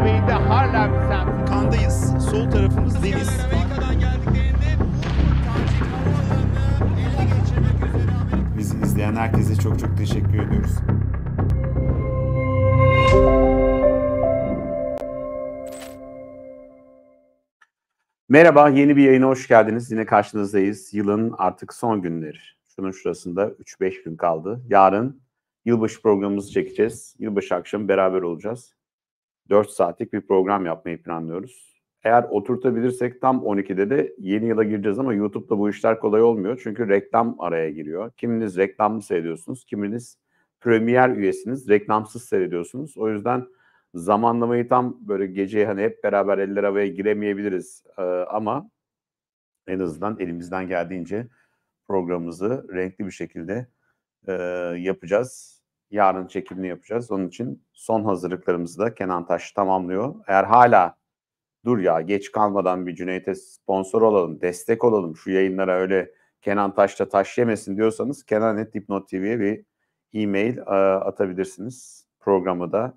göbeğinde hala bir Kandayız. Sol tarafımız deniz. Bizi izleyen herkese çok çok teşekkür ediyoruz. Merhaba, yeni bir yayına hoş geldiniz. Yine karşınızdayız. Yılın artık son günleri. Şunun şurasında 3-5 gün kaldı. Yarın yılbaşı programımızı çekeceğiz. Yılbaşı akşamı beraber olacağız. 4 saatlik bir program yapmayı planlıyoruz. Eğer oturtabilirsek tam 12'de de yeni yıla gireceğiz ama YouTube'da bu işler kolay olmuyor. Çünkü reklam araya giriyor. Kiminiz reklamlı seyrediyorsunuz, kiminiz Premier üyesiniz, reklamsız seyrediyorsunuz. O yüzden zamanlamayı tam böyle gece hani hep beraber eller havaya giremeyebiliriz ee, ama en azından elimizden geldiğince programımızı renkli bir şekilde e, yapacağız. Yarın çekimini yapacağız. Onun için son hazırlıklarımızı da Kenan Taş tamamlıyor. Eğer hala dur ya geç kalmadan bir Cüneyt'e sponsor olalım, destek olalım şu yayınlara öyle Kenan Taş'ta taş yemesin diyorsanız kenan.dipnot.tv'ye bir e-mail e, atabilirsiniz. Programı da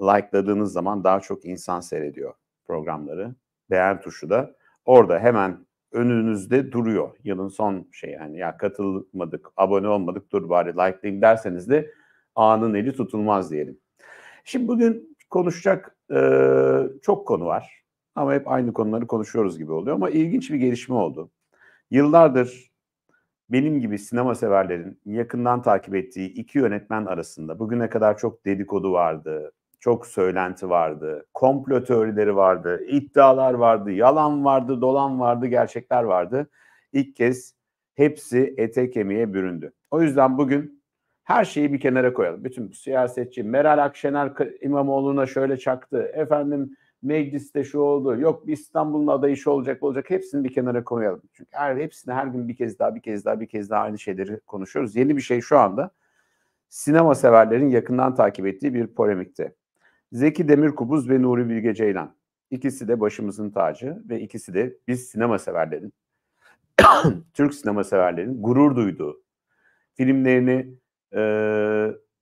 like'ladığınız zaman daha çok insan seyrediyor programları. Beğen tuşu da orada hemen önünüzde duruyor. Yılın son şey yani ya katılmadık, abone olmadık dur bari likeleyin derseniz de ağanın eli tutulmaz diyelim. Şimdi bugün konuşacak e, çok konu var ama hep aynı konuları konuşuyoruz gibi oluyor ama ilginç bir gelişme oldu. Yıllardır benim gibi sinema severlerin yakından takip ettiği iki yönetmen arasında bugüne kadar çok dedikodu vardı, çok söylenti vardı, komplo teorileri vardı, iddialar vardı, yalan vardı, dolan vardı, gerçekler vardı. İlk kez hepsi ete kemiğe büründü. O yüzden bugün her şeyi bir kenara koyalım. Bütün siyasetçi Meral Akşener İmamoğlu'na şöyle çaktı. Efendim mecliste şu oldu. Yok İstanbul'un adayı şu olacak bu olacak. Hepsini bir kenara koyalım. Çünkü her, hepsini her gün bir kez daha bir kez daha bir kez daha aynı şeyleri konuşuyoruz. Yeni bir şey şu anda sinema severlerin yakından takip ettiği bir polemikte. Zeki Demirkubuz ve Nuri Bilge Ceylan. İkisi de başımızın tacı ve ikisi de biz sinema severlerin, Türk sinema severlerin gurur duyduğu filmlerini e,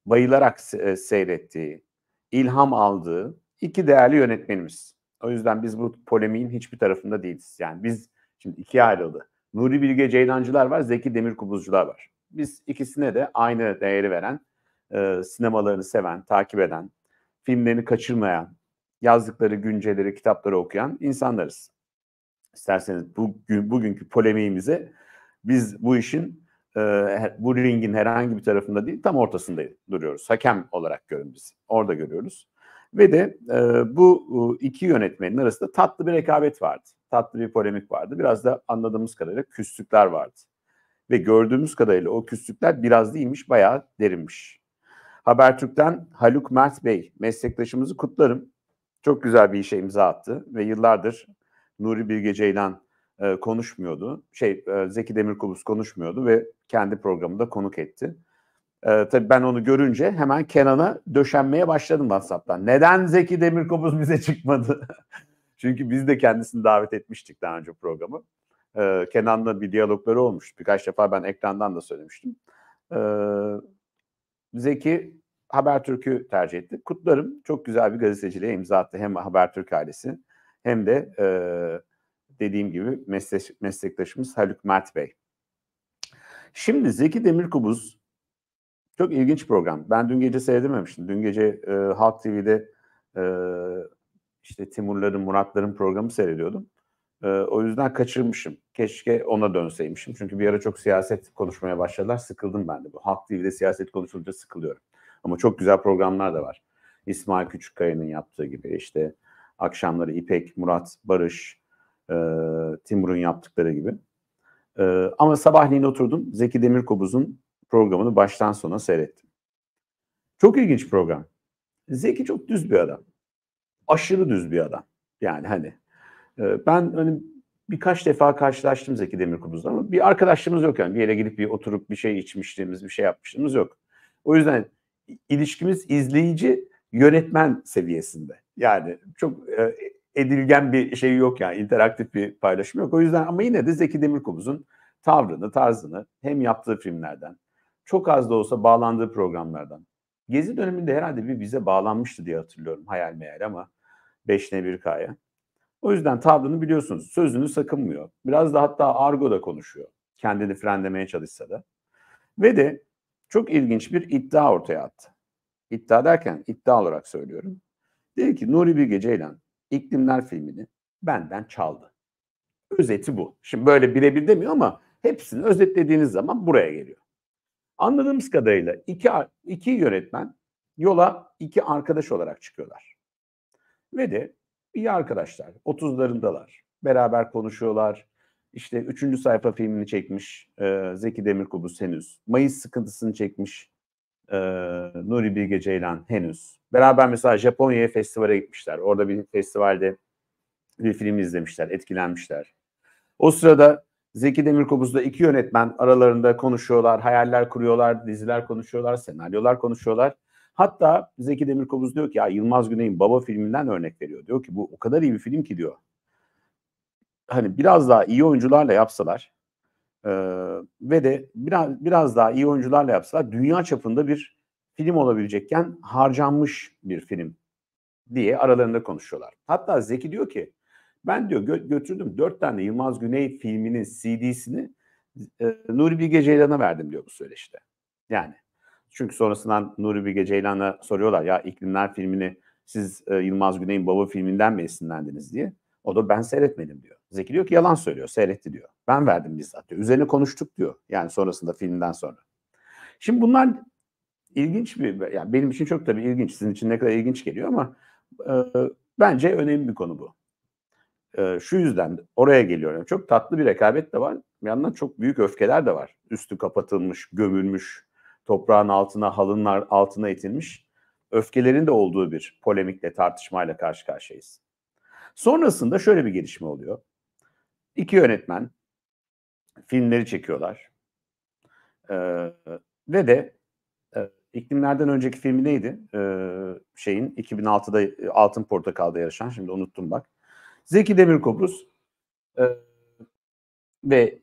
bayılarak se- seyrettiği, ilham aldığı iki değerli yönetmenimiz. O yüzden biz bu polemiğin hiçbir tarafında değiliz. Yani biz şimdi ikiye ayrıldı. Nuri Bilge Ceylancılar var, Zeki Demir kubuzcular var. Biz ikisine de aynı değeri veren, e, sinemalarını seven, takip eden, filmlerini kaçırmayan, yazdıkları günceleri, kitapları okuyan insanlarız. İsterseniz bugün bugünkü polemiğimize biz bu işin ee, bu ringin herhangi bir tarafında değil tam ortasında duruyoruz. Hakem olarak görün biz. Orada görüyoruz. Ve de e, bu iki yönetmenin arasında tatlı bir rekabet vardı. Tatlı bir polemik vardı. Biraz da anladığımız kadarıyla küslükler vardı. Ve gördüğümüz kadarıyla o küslükler biraz değilmiş bayağı derinmiş. Habertürk'ten Haluk Mert Bey meslektaşımızı kutlarım. Çok güzel bir işe imza attı ve yıllardır Nuri Bilge Ceylan e, konuşmuyordu. Şey e, Zeki Demirkubuz konuşmuyordu ve kendi programında konuk etti. E, tabii ben onu görünce hemen Kenan'a döşenmeye başladım WhatsApp'tan. Neden Zeki Demirkubuz bize çıkmadı? Çünkü biz de kendisini davet etmiştik daha önce programı. E, Kenan'la bir diyalogları olmuş. Birkaç defa ben ekrandan da söylemiştim. E, Zeki Habertürk'ü tercih etti. Kutlarım çok güzel bir gazeteciliğe imza attı. Hem Habertürk ailesi hem de e, dediğim gibi meslek, meslektaşımız Haluk Mert Bey. Şimdi Zeki Demirkubuz çok ilginç program. Ben dün gece seyredememiştim. Dün gece e, Halk TV'de e, işte Timurların, Muratların programı seyrediyordum. E, o yüzden kaçırmışım. Keşke ona dönseymişim. Çünkü bir ara çok siyaset konuşmaya başladılar. Sıkıldım ben de. Bu Halk TV'de siyaset konuşulunca sıkılıyorum. Ama çok güzel programlar da var. İsmail Küçükkaya'nın yaptığı gibi işte akşamları İpek, Murat, Barış, e, Timur'un yaptıkları gibi. E, ama sabahleyin oturdum Zeki Demirkobuz'un programını baştan sona seyrettim. Çok ilginç program. Zeki çok düz bir adam. Aşırı düz bir adam. Yani hani e, ben hani birkaç defa karşılaştım Zeki Demirkubuz'la ama bir arkadaşlığımız yok yani. Bir yere gidip bir oturup bir şey içmişliğimiz, bir şey yapmışlığımız yok. O yüzden ilişkimiz izleyici yönetmen seviyesinde. Yani çok e, edilgen bir şey yok yani interaktif bir paylaşım yok. O yüzden ama yine de Zeki Demirkubuz'un tavrını, tarzını hem yaptığı filmlerden, çok az da olsa bağlandığı programlardan. Gezi döneminde herhalde bir bize bağlanmıştı diye hatırlıyorum hayal meyal ama 5'ne 1 K'ya. O yüzden tavrını biliyorsunuz. Sözünü sakınmıyor. Biraz da hatta argo da konuşuyor. Kendini frenlemeye çalışsa da. Ve de çok ilginç bir iddia ortaya attı. İddia derken iddia olarak söylüyorum. Dedi ki Nuri Bilge Ceylan İklimler filmini benden çaldı. Özeti bu. Şimdi böyle birebir demiyor ama hepsini özetlediğiniz zaman buraya geliyor. Anladığımız kadarıyla iki, iki yönetmen yola iki arkadaş olarak çıkıyorlar. Ve de iyi arkadaşlar. Otuzlarındalar. Beraber konuşuyorlar. İşte üçüncü sayfa filmini çekmiş e, Zeki Demirkubuz henüz. Mayıs sıkıntısını çekmiş e, Nuri Bilge Ceylan henüz. Beraber mesela Japonya'ya festivale gitmişler. Orada bir festivalde bir film izlemişler, etkilenmişler. O sırada Zeki Demirkobuz'da iki yönetmen aralarında konuşuyorlar, hayaller kuruyorlar, diziler konuşuyorlar, senaryolar konuşuyorlar. Hatta Zeki Demirkobuz diyor ki ya Yılmaz Güney'in Baba filminden örnek veriyor. Diyor ki bu o kadar iyi bir film ki diyor. Hani biraz daha iyi oyuncularla yapsalar ee, ve de biraz biraz daha iyi oyuncularla yapsalar dünya çapında bir film olabilecekken harcanmış bir film diye aralarında konuşuyorlar. Hatta Zeki diyor ki ben diyor gö- götürdüm dört tane Yılmaz Güney filminin CD'sini e, Nuri Bilge Ceylan'a verdim diyor bu söyleşte. Yani çünkü sonrasından Nuri Bilge Ceylan'a soruyorlar ya İklimler filmini siz e, Yılmaz Güney'in baba filminden mi esinlendiniz diye. O da ben seyretmedim diyor. Zeki diyor ki yalan söylüyor, seyretti diyor. Ben verdim bizzat diyor. Üzerine konuştuk diyor. Yani sonrasında filmden sonra. Şimdi bunlar ilginç bir, yani benim için çok tabii ilginç. Sizin için ne kadar ilginç geliyor ama e, bence önemli bir konu bu. E, şu yüzden oraya geliyorum. Çok tatlı bir rekabet de var. Bir yandan çok büyük öfkeler de var. Üstü kapatılmış, gömülmüş, toprağın altına, halının altına itilmiş öfkelerin de olduğu bir polemikle, tartışmayla karşı karşıyayız. Sonrasında şöyle bir gelişme oluyor. İki yönetmen filmleri çekiyorlar. Ee, ve de e, iklimlerden önceki filmi neydi? Ee, şeyin 2006'da e, Altın Portakal'da yarışan şimdi unuttum bak. Zeki Demirkubuz e, ve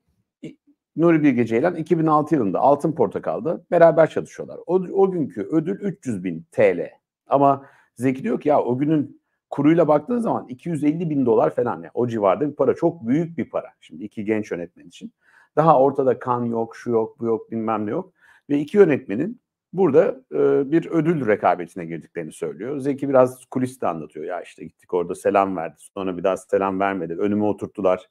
Nuri Bilge Ceylan 2006 yılında Altın Portakal'da beraber çalışıyorlar. O, o günkü ödül 300 bin TL. Ama Zeki diyor ki ya o günün kuruyla baktığın zaman 250 bin dolar falan yani o civarda bir para. Çok büyük bir para. Şimdi iki genç yönetmen için. Daha ortada kan yok, şu yok, bu yok, bilmem ne yok. Ve iki yönetmenin burada e, bir ödül rekabetine girdiklerini söylüyor. Zeki biraz kuliste anlatıyor. Ya işte gittik orada selam verdi. Sonra bir daha selam vermedi. Önüme oturttular.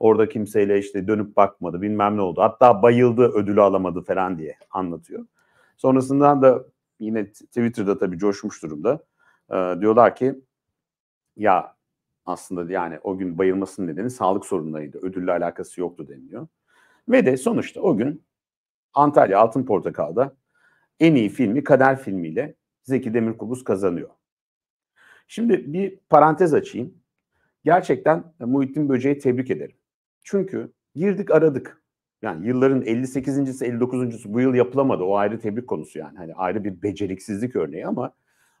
Orada kimseyle işte dönüp bakmadı bilmem ne oldu. Hatta bayıldı ödülü alamadı falan diye anlatıyor. Sonrasından da yine Twitter'da tabii coşmuş durumda. E, diyorlar ki ya aslında yani o gün bayılmasının nedeni sağlık sorunlarıydı. Ödülle alakası yoktu deniliyor. Ve de sonuçta o gün Antalya Altın Portakal'da en iyi filmi Kader filmiyle Zeki Demirkubuz kazanıyor. Şimdi bir parantez açayım. Gerçekten Muhittin Böceği tebrik ederim. Çünkü girdik aradık. Yani yılların 58.si 59.sü bu yıl yapılamadı. O ayrı tebrik konusu yani. Hani ayrı bir beceriksizlik örneği ama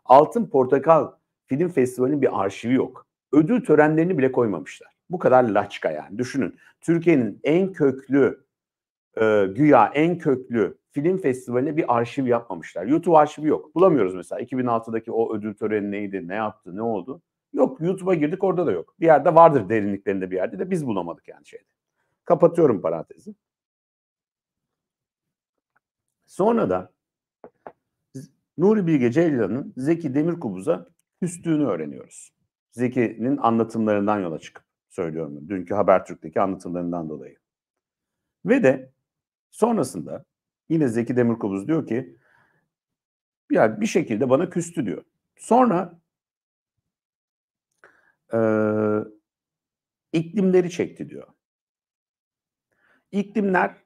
Altın Portakal film festivalinin bir arşivi yok. Ödül törenlerini bile koymamışlar. Bu kadar laçka yani. Düşünün. Türkiye'nin en köklü e, güya en köklü film festivaline bir arşiv yapmamışlar. YouTube arşivi yok. Bulamıyoruz mesela 2006'daki o ödül töreni neydi, ne yaptı, ne oldu? Yok YouTube'a girdik orada da yok. Bir yerde vardır derinliklerinde bir yerde de biz bulamadık yani şeyde. Kapatıyorum parantezi. Sonra da Nuri Bilge Ceylan'ın Zeki Demirkubuz'a küstüğünü öğreniyoruz. Zeki'nin anlatımlarından yola çıkıp söylüyorum. Dünkü Habertürk'teki anlatımlarından dolayı. Ve de sonrasında yine Zeki Demirkubuz diyor ki ya bir şekilde bana küstü diyor. Sonra e, iklimleri çekti diyor. İklimler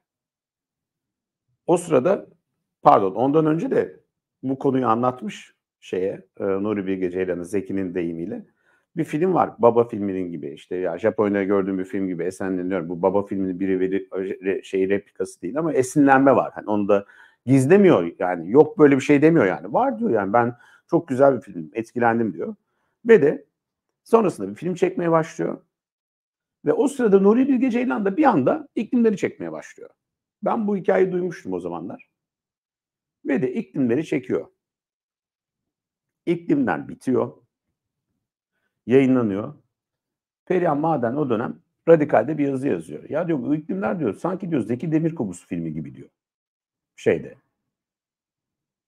o sırada pardon ondan önce de bu konuyu anlatmış şeye e, Nuri Bilge Ceylan'ın Zeki'nin deyimiyle bir film var. Baba filminin gibi işte ya Japonya'da gördüğüm bir film gibi esenleniyorum. Bu Baba filminin biri veri, şey replikası değil ama esinlenme var. Hani onu da gizlemiyor yani yok böyle bir şey demiyor yani. Var diyor yani ben çok güzel bir film etkilendim diyor. Ve de sonrasında bir film çekmeye başlıyor. Ve o sırada Nuri Bilge Ceylan da bir anda iklimleri çekmeye başlıyor. Ben bu hikayeyi duymuştum o zamanlar. Ve de iklimleri çekiyor iklimler bitiyor. Yayınlanıyor. Perihan Maden o dönem radikalde bir yazı yazıyor. Ya diyor bu iklimler diyor sanki diyor Zeki Demirkubuz filmi gibi diyor. Şeyde.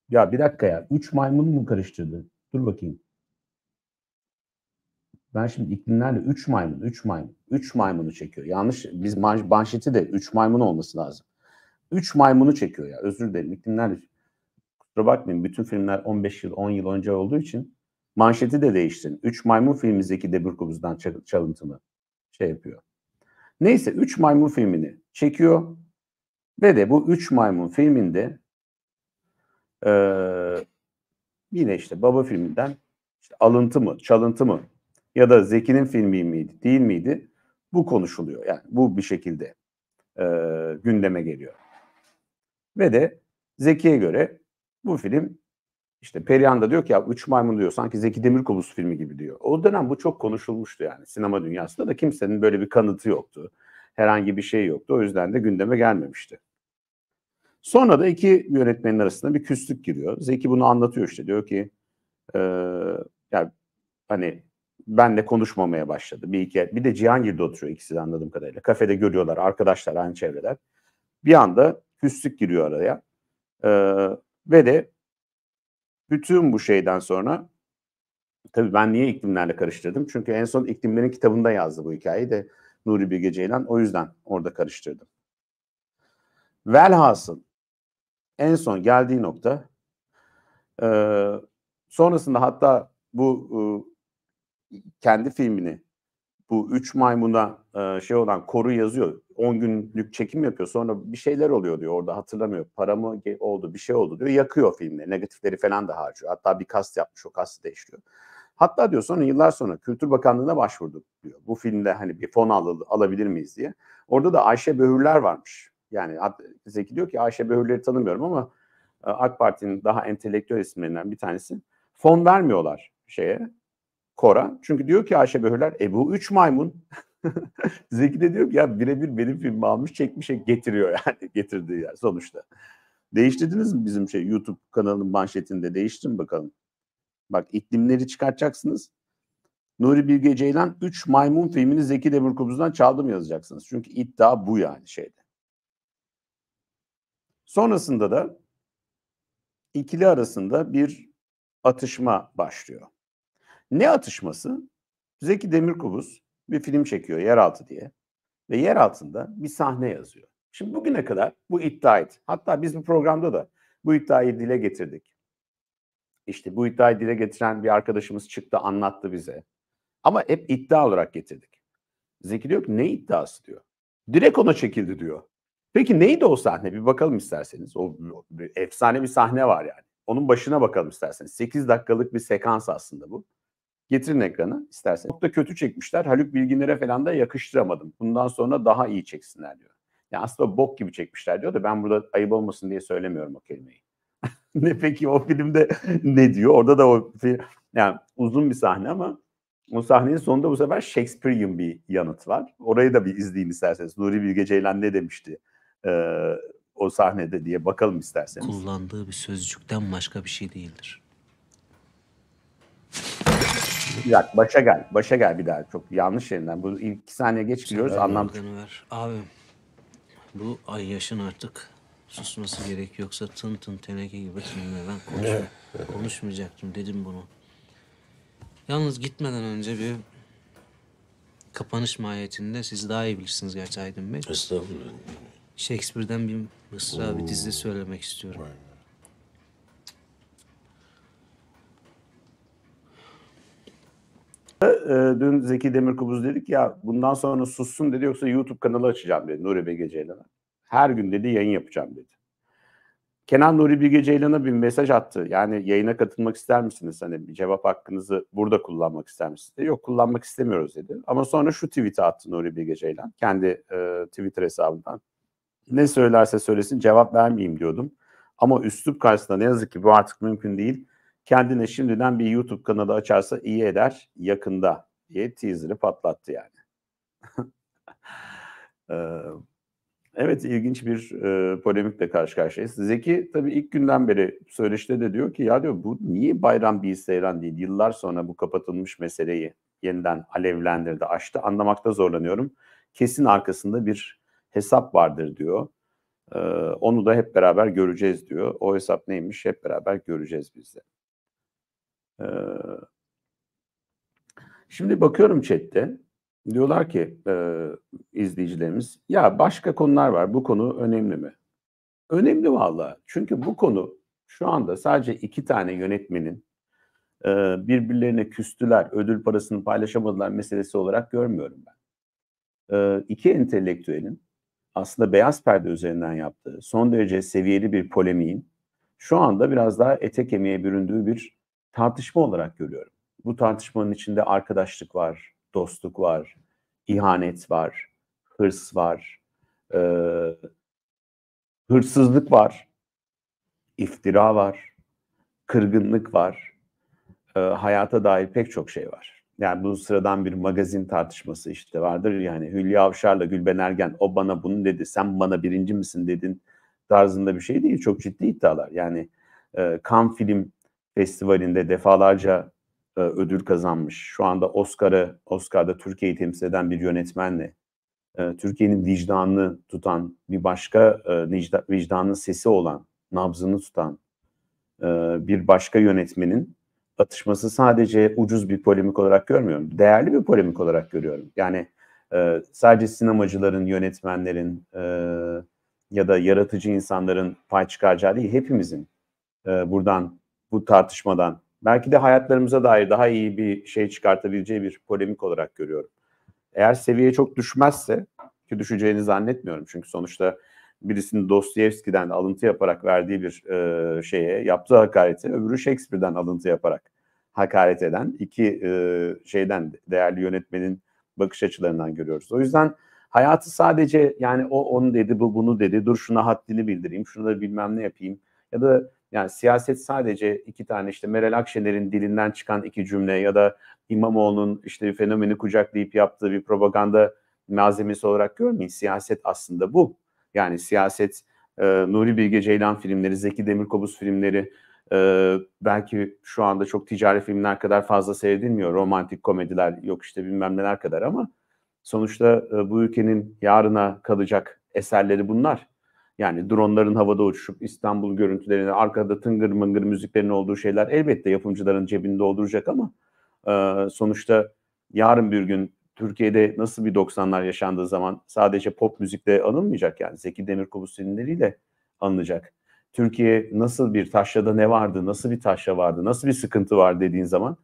Ya bir dakika ya. Üç maymun mu karıştırdı? Dur bakayım. Ben şimdi iklimlerle üç maymun, üç maymun, üç maymunu çekiyor. Yanlış, biz manşeti de üç maymun olması lazım. Üç maymunu çekiyor ya. Özür dilerim iklimlerle. Kusura bakmayın bütün filmler 15 yıl 10 yıl önce olduğu için manşeti de değiştin. 3 Maymun filmimizdeki de Kubuz'dan çalıntımı şey yapıyor. Neyse 3 Maymun filmini çekiyor ve de bu 3 Maymun filminde e, yine işte baba filminden işte alıntı mı, çalıntı mı ya da Zeki'nin filmi miydi, değil miydi? Bu konuşuluyor. Yani bu bir şekilde e, gündeme geliyor. Ve de Zeki'ye göre bu film işte Perihan da diyor ki ya Üç Maymun diyor sanki Zeki Demirkubuz filmi gibi diyor. O dönem bu çok konuşulmuştu yani sinema dünyasında da kimsenin böyle bir kanıtı yoktu. Herhangi bir şey yoktu. O yüzden de gündeme gelmemişti. Sonra da iki yönetmenin arasında bir küslük giriyor. Zeki bunu anlatıyor işte diyor ki e, yani hani de konuşmamaya başladı. Bir iki bir de Cihan Cihangir'de oturuyor ikisi de anladığım kadarıyla. Kafede görüyorlar arkadaşlar aynı çevreler. Bir anda küslük giriyor araya. E, ve de bütün bu şeyden sonra tabii ben niye iklimlerle karıştırdım? Çünkü en son iklimlerin kitabında yazdı bu hikayeyi de Nuri Bilge Ceylan o yüzden orada karıştırdım. Velhasıl en son geldiği nokta e, sonrasında hatta bu e, kendi filmini bu üç maymuna şey olan koru yazıyor. 10 günlük çekim yapıyor. Sonra bir şeyler oluyor diyor orada hatırlamıyor. Para mı oldu bir şey oldu diyor. Yakıyor filmle, Negatifleri falan da harcıyor. Hatta bir kast yapmış o kastı değiştiriyor. Hatta diyor sonra yıllar sonra Kültür Bakanlığı'na başvurduk diyor. Bu filmde hani bir fon al alabilir miyiz diye. Orada da Ayşe Böhürler varmış. Yani Zeki diyor ki Ayşe Böhürleri tanımıyorum ama AK Parti'nin daha entelektüel isimlerinden bir tanesi. Fon vermiyorlar şeye, Kora. Çünkü diyor ki Ayşe Böhürler, e bu üç maymun. Zeki de diyor ki ya birebir benim filmi almış çekmiş getiriyor yani getirdiği yer sonuçta. Değiştirdiniz mi bizim şey YouTube kanalının manşetinde değiştirin bakalım. Bak iklimleri çıkartacaksınız. Nuri Bilge Ceylan 3 maymun filmini Zeki Demirkubuz'dan çaldım yazacaksınız. Çünkü iddia bu yani şeyde. Sonrasında da ikili arasında bir atışma başlıyor. Ne atışması? Zeki Demirkubuz bir film çekiyor Yeraltı diye. Ve yer altında bir sahne yazıyor. Şimdi bugüne kadar bu iddiaydı. Hatta biz bu programda da bu iddiayı dile getirdik. İşte bu iddiayı dile getiren bir arkadaşımız çıktı anlattı bize. Ama hep iddia olarak getirdik. Zeki diyor ki ne iddiası diyor. Direkt ona çekildi diyor. Peki neydi o sahne? Bir bakalım isterseniz. O, o bir efsane bir sahne var yani. Onun başına bakalım isterseniz. 8 dakikalık bir sekans aslında bu. Getirin ekranı istersen. Çok da kötü çekmişler. Haluk Bilginler'e falan da yakıştıramadım. Bundan sonra daha iyi çeksinler diyor. Yani aslında bok gibi çekmişler diyor da ben burada ayıp olmasın diye söylemiyorum o kelimeyi. ne peki o filmde ne diyor? Orada da o film, yani uzun bir sahne ama o sahnenin sonunda bu sefer Shakespearean bir yanıt var. Orayı da bir izleyin isterseniz. Nuri Bilge Ceylan ne demişti e, o sahnede diye bakalım isterseniz. Kullandığı bir sözcükten başka bir şey değildir. Bir dakika başa gel. Başa gel bir daha. Çok yanlış yerinden. Bu ilk iki saniye geç giriyoruz. Anlam. Abi bu ay yaşın artık susması gerek yoksa tın tın teneke gibi tınla ben konuş, konuşmayacaktım dedim bunu. Yalnız gitmeden önce bir kapanış mahiyetinde siz daha iyi bilirsiniz gerçi Aydın Bey. Estağfurullah. Shakespeare'den bir mısra, bir dizi söylemek istiyorum. Aynen. E, dün Zeki Demirkubuz dedik ya bundan sonra sussun dedi yoksa YouTube kanalı açacağım dedi Nuri Bilge Ceylan'a. Her gün dedi yayın yapacağım dedi. Kenan Nuri Bilge Ceylan'a bir mesaj attı. Yani yayına katılmak ister misiniz? Hani bir cevap hakkınızı burada kullanmak ister misiniz? Yok kullanmak istemiyoruz dedi. Ama sonra şu tweet'i attı Nuri Bilge Ceylan. Kendi e, Twitter hesabından. Ne söylerse söylesin cevap vermeyeyim diyordum. Ama üslup karşısında ne yazık ki bu artık mümkün değil kendine şimdiden bir YouTube kanalı açarsa iyi eder yakında diye teaser'ı patlattı yani. evet ilginç bir e, polemikle karşı karşıyayız. Zeki tabii ilk günden beri söyleşte de diyor ki ya diyor bu niye bayram bir seyran değil yıllar sonra bu kapatılmış meseleyi yeniden alevlendirdi açtı anlamakta zorlanıyorum. Kesin arkasında bir hesap vardır diyor. Ee, onu da hep beraber göreceğiz diyor. O hesap neymiş hep beraber göreceğiz biz de. Ee, şimdi bakıyorum chatte. Diyorlar ki e, izleyicilerimiz ya başka konular var bu konu önemli mi? Önemli vallahi Çünkü bu konu şu anda sadece iki tane yönetmenin e, birbirlerine küstüler, ödül parasını paylaşamadılar meselesi olarak görmüyorum ben. E, iki entelektüelin aslında beyaz perde üzerinden yaptığı son derece seviyeli bir polemiğin şu anda biraz daha ete kemiğe büründüğü bir tartışma olarak görüyorum. Bu tartışmanın içinde arkadaşlık var, dostluk var, ihanet var, hırs var, e, hırsızlık var, iftira var, kırgınlık var, e, hayata dair pek çok şey var. Yani bu sıradan bir magazin tartışması işte vardır yani Hülya Avşar'la Gülben Ergen o bana bunu dedi sen bana birinci misin dedin tarzında bir şey değil çok ciddi iddialar yani e, kan film Festivali'nde defalarca e, ödül kazanmış. Şu anda Oscar'ı, Oscar'da Türkiye'yi temsil eden bir yönetmenle e, Türkiye'nin vicdanını tutan, bir başka e, vicdanın sesi olan, nabzını tutan e, bir başka yönetmenin atışması sadece ucuz bir polemik olarak görmüyorum. Değerli bir polemik olarak görüyorum. Yani e, sadece sinemacıların, yönetmenlerin e, ya da yaratıcı insanların pay çıkaracağı değil, hepimizin e, buradan bu tartışmadan. Belki de hayatlarımıza dair daha iyi bir şey çıkartabileceği bir polemik olarak görüyorum. Eğer seviye çok düşmezse ki düşeceğini zannetmiyorum çünkü sonuçta birisinin Dostoyevski'den alıntı yaparak verdiği bir e, şeye yaptığı hakareti öbürü Shakespeare'den alıntı yaparak hakaret eden iki e, şeyden değerli yönetmenin bakış açılarından görüyoruz. O yüzden hayatı sadece yani o onu dedi bu bunu dedi dur şuna haddini bildireyim şunu da bilmem ne yapayım ya da yani siyaset sadece iki tane işte Meral Akşener'in dilinden çıkan iki cümle ya da İmamoğlu'nun işte fenomeni kucaklayıp yaptığı bir propaganda malzemesi olarak görmeyin. Siyaset aslında bu. Yani siyaset e, Nuri Bilge Ceylan filmleri, Zeki Demirkobuz filmleri e, belki şu anda çok ticari filmler kadar fazla seyredilmiyor. Romantik komediler yok işte bilmem neler kadar ama sonuçta e, bu ülkenin yarına kalacak eserleri bunlar. Yani dronların havada uçuşup İstanbul görüntülerini, arkada tıngır mıngır müziklerin olduğu şeyler elbette yapımcıların cebinde olduracak ama e, sonuçta yarın bir gün Türkiye'de nasıl bir 90'lar yaşandığı zaman sadece pop müzikle anılmayacak yani Zeki Demirkubuz filmleriyle anılacak. Türkiye nasıl bir taşrada ne vardı, nasıl bir taşra vardı, nasıl bir sıkıntı var dediğin zaman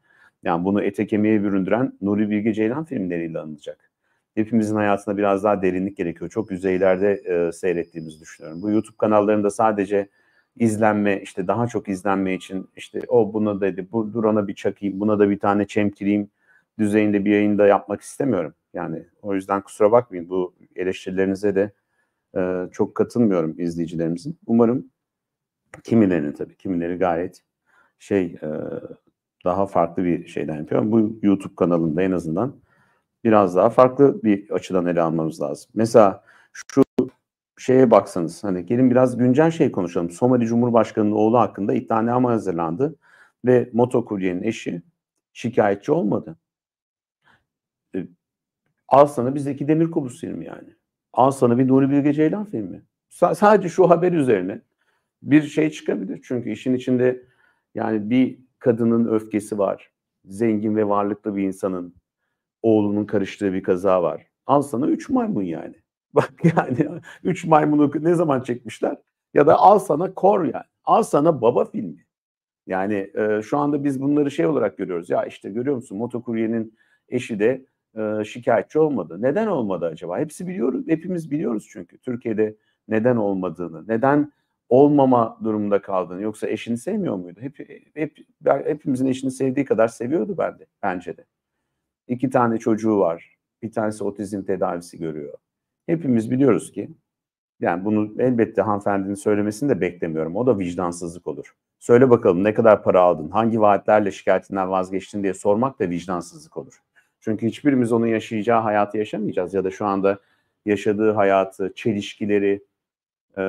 yani bunu ete kemiğe büründüren Nuri Bilge Ceylan filmleriyle anılacak hepimizin hayatına biraz daha derinlik gerekiyor. Çok yüzeylerde e, seyrettiğimizi düşünüyorum. Bu YouTube kanallarında sadece izlenme işte daha çok izlenme için işte o buna dedi bu dur ona bir çakayım buna da bir tane çemkireyim düzeyinde bir yayında yapmak istemiyorum. Yani o yüzden kusura bakmayın bu eleştirilerinize de e, çok katılmıyorum izleyicilerimizin. Umarım kimilerini tabii kimileri gayet şey e, daha farklı bir şeyden yapıyor. Bu YouTube kanalında en azından biraz daha farklı bir açıdan ele almamız lazım. Mesela şu şeye baksanız hani gelin biraz güncel şey konuşalım. Somali Cumhurbaşkanı'nın oğlu hakkında iddianame hazırlandı ve motokuryenin eşi şikayetçi olmadı. E, al sana bizdeki demir kubus filmi yani. Al sana bir Nuri Bilge Ceylan filmi. S- sadece şu haber üzerine bir şey çıkabilir. Çünkü işin içinde yani bir kadının öfkesi var. Zengin ve varlıklı bir insanın oğlunun karıştığı bir kaza var. Al sana 3 maymun yani. Bak yani 3 maymunu ne zaman çekmişler? Ya da al sana kor yani. Al sana baba filmi. Yani e, şu anda biz bunları şey olarak görüyoruz. Ya işte görüyor musun motokuryenin eşi de e, şikayetçi olmadı. Neden olmadı acaba? Hepsi biliyoruz. Hepimiz biliyoruz çünkü Türkiye'de neden olmadığını, neden olmama durumunda kaldığını. Yoksa eşini sevmiyor muydu? Hep, hep hepimizin eşini sevdiği kadar seviyordu bende bence de iki tane çocuğu var. Bir tanesi otizm tedavisi görüyor. Hepimiz biliyoruz ki yani bunu elbette hanımefendinin söylemesini de beklemiyorum. O da vicdansızlık olur. Söyle bakalım ne kadar para aldın, hangi vaatlerle şikayetinden vazgeçtin diye sormak da vicdansızlık olur. Çünkü hiçbirimiz onun yaşayacağı hayatı yaşamayacağız ya da şu anda yaşadığı hayatı, çelişkileri e,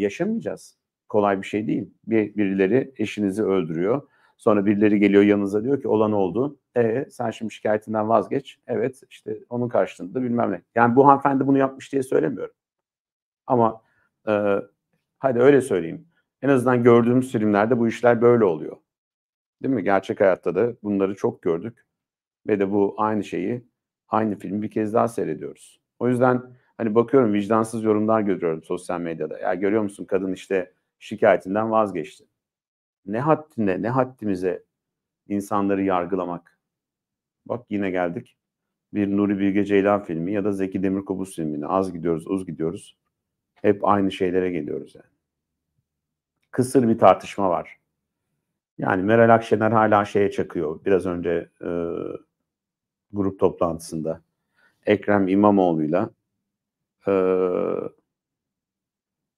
yaşamayacağız. Kolay bir şey değil. Bir, birileri eşinizi öldürüyor Sonra birileri geliyor yanınıza diyor ki olan oldu. E sen şimdi şikayetinden vazgeç. Evet işte onun karşılığında bilmem ne. Yani bu hanımefendi bunu yapmış diye söylemiyorum. Ama e, hadi öyle söyleyeyim. En azından gördüğümüz filmlerde bu işler böyle oluyor. Değil mi? Gerçek hayatta da bunları çok gördük. Ve de bu aynı şeyi aynı filmi bir kez daha seyrediyoruz. O yüzden hani bakıyorum vicdansız yorumlar görüyorum sosyal medyada. Ya görüyor musun kadın işte şikayetinden vazgeçti ne haddine ne haddimize insanları yargılamak. Bak yine geldik. Bir Nuri Bilge Ceylan filmi ya da Zeki Demirkobuz filmini az gidiyoruz uz gidiyoruz. Hep aynı şeylere geliyoruz yani. Kısır bir tartışma var. Yani Meral Akşener hala şeye çakıyor. Biraz önce e, grup toplantısında Ekrem İmamoğlu'yla e,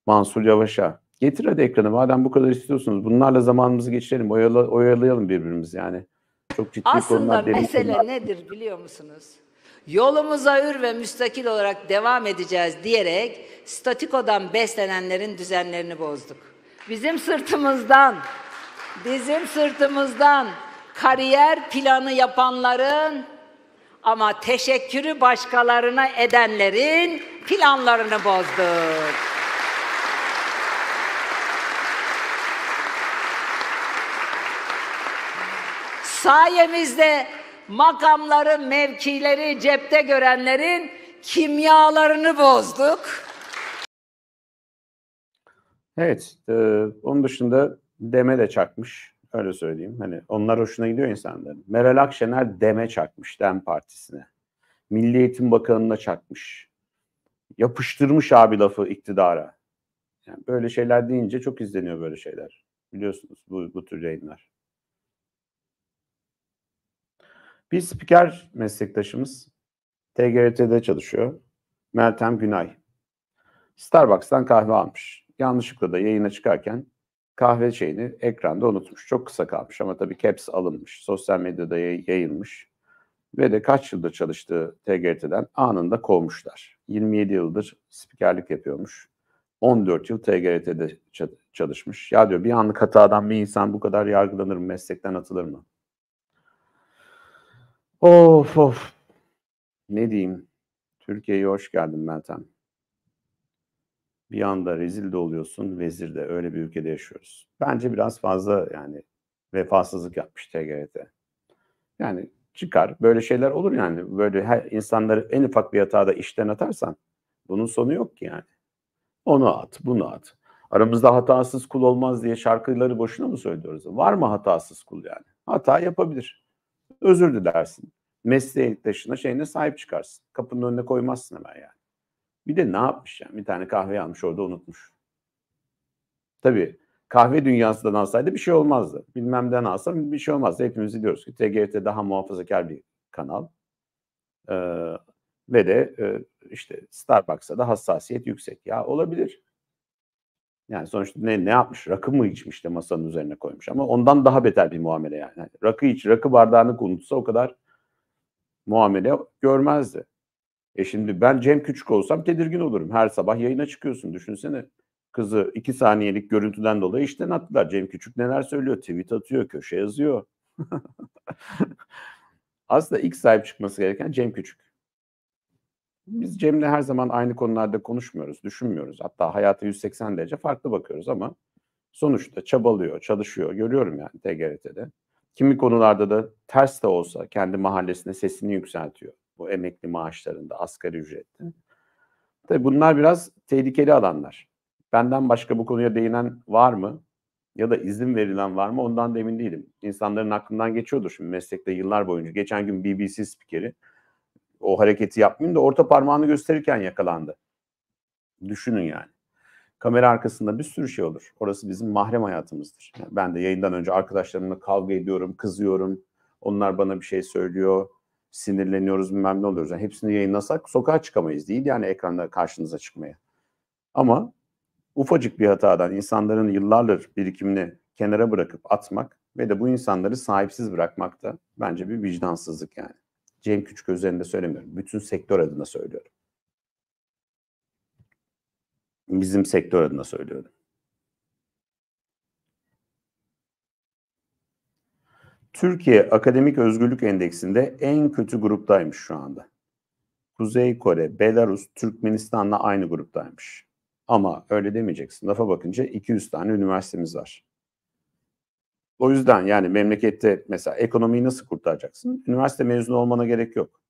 Mansur Yavaş'a Getir hadi ekranı. Madem bu kadar istiyorsunuz bunlarla zamanımızı geçirelim. Oyala, oyalayalım birbirimizi yani. Çok ciddi Aslında konular. Aslında mesele konular. nedir biliyor musunuz? Yolumuza ür ve müstakil olarak devam edeceğiz diyerek statikodan beslenenlerin düzenlerini bozduk. Bizim sırtımızdan, bizim sırtımızdan kariyer planı yapanların ama teşekkürü başkalarına edenlerin planlarını bozduk. Sayemizde makamları, mevkileri cepte görenlerin kimyalarını bozduk. Evet, e, onun dışında deme de çakmış. Öyle söyleyeyim. Hani onlar hoşuna gidiyor insanların. Meral Akşener deme çakmış Dem Partisi'ne. Milli Eğitim Bakanı'na çakmış. Yapıştırmış abi lafı iktidara. Yani böyle şeyler deyince çok izleniyor böyle şeyler. Biliyorsunuz bu, bu tür yayınlar. Bir spiker meslektaşımız TGRT'de çalışıyor. Meltem Günay. Starbucks'tan kahve almış. Yanlışlıkla da yayına çıkarken kahve şeyini ekranda unutmuş. Çok kısa kalmış ama tabii caps alınmış. Sosyal medyada yayılmış. Ve de kaç yıldır çalıştığı TGRT'den anında kovmuşlar. 27 yıldır spikerlik yapıyormuş. 14 yıl TGRT'de çalışmış. Ya diyor bir anlık hatadan bir insan bu kadar yargılanır mı, meslekten atılır mı? Of of. Ne diyeyim? Türkiye'ye hoş geldin Meltem. Bir anda rezil de oluyorsun, vezir de. Öyle bir ülkede yaşıyoruz. Bence biraz fazla yani vefasızlık yapmış TGRT. Yani çıkar. Böyle şeyler olur yani. Böyle her insanları en ufak bir hata da işten atarsan bunun sonu yok ki yani. Onu at, bunu at. Aramızda hatasız kul olmaz diye şarkıları boşuna mı söylüyoruz? Var mı hatasız kul yani? Hata yapabilir özür dilersin. taşına şeyine sahip çıkarsın. Kapının önüne koymazsın hemen yani. Bir de ne yapmış yani? Bir tane kahve almış orada unutmuş. Tabii kahve dünyasından alsaydı bir şey olmazdı. Bilmem Bilmemden alsam bir şey olmazdı. Hepimiz biliyoruz ki TGT daha muhafazakar bir kanal. Ee, ve de e, işte Starbucks'a da hassasiyet yüksek. Ya olabilir. Yani sonuçta ne, ne yapmış? Rakı mı içmiş de masanın üzerine koymuş ama ondan daha beter bir muamele yani. yani rakı iç, rakı bardağını unutsa o kadar muamele görmezdi. E şimdi ben Cem Küçük olsam tedirgin olurum. Her sabah yayına çıkıyorsun düşünsene. Kızı iki saniyelik görüntüden dolayı işten attılar. Cem Küçük neler söylüyor? Tweet atıyor, köşe yazıyor. Aslında ilk sahip çıkması gereken Cem Küçük. Biz Cem'le her zaman aynı konularda konuşmuyoruz, düşünmüyoruz. Hatta hayata 180 derece farklı bakıyoruz ama sonuçta çabalıyor, çalışıyor. Görüyorum yani TGRT'de. Kimi konularda da ters de olsa kendi mahallesine sesini yükseltiyor. Bu emekli maaşlarında, asgari ücrette. Tabii bunlar biraz tehlikeli alanlar. Benden başka bu konuya değinen var mı? Ya da izin verilen var mı? Ondan da emin değilim. İnsanların aklından geçiyordur şimdi meslekte yıllar boyunca. Geçen gün BBC spikeri o hareketi yapmayayım da orta parmağını gösterirken yakalandı. Düşünün yani. Kamera arkasında bir sürü şey olur. Orası bizim mahrem hayatımızdır. Yani ben de yayından önce arkadaşlarımla kavga ediyorum, kızıyorum. Onlar bana bir şey söylüyor. Sinirleniyoruz, bilmem ne oluyoruz. Yani hepsini yayınlasak sokağa çıkamayız değil yani ekranda karşınıza çıkmaya. Ama ufacık bir hatadan insanların yıllardır birikimini kenara bırakıp atmak ve de bu insanları sahipsiz bırakmak da bence bir vicdansızlık yani. Cem Küçük üzerinde söylemiyorum. Bütün sektör adına söylüyorum. Bizim sektör adına söylüyorum. Türkiye Akademik Özgürlük Endeksinde en kötü gruptaymış şu anda. Kuzey Kore, Belarus, Türkmenistan'la aynı gruptaymış. Ama öyle demeyeceksin. Lafa bakınca 200 tane üniversitemiz var. O yüzden yani memlekette mesela ekonomiyi nasıl kurtaracaksın? Üniversite mezunu olmana gerek yok.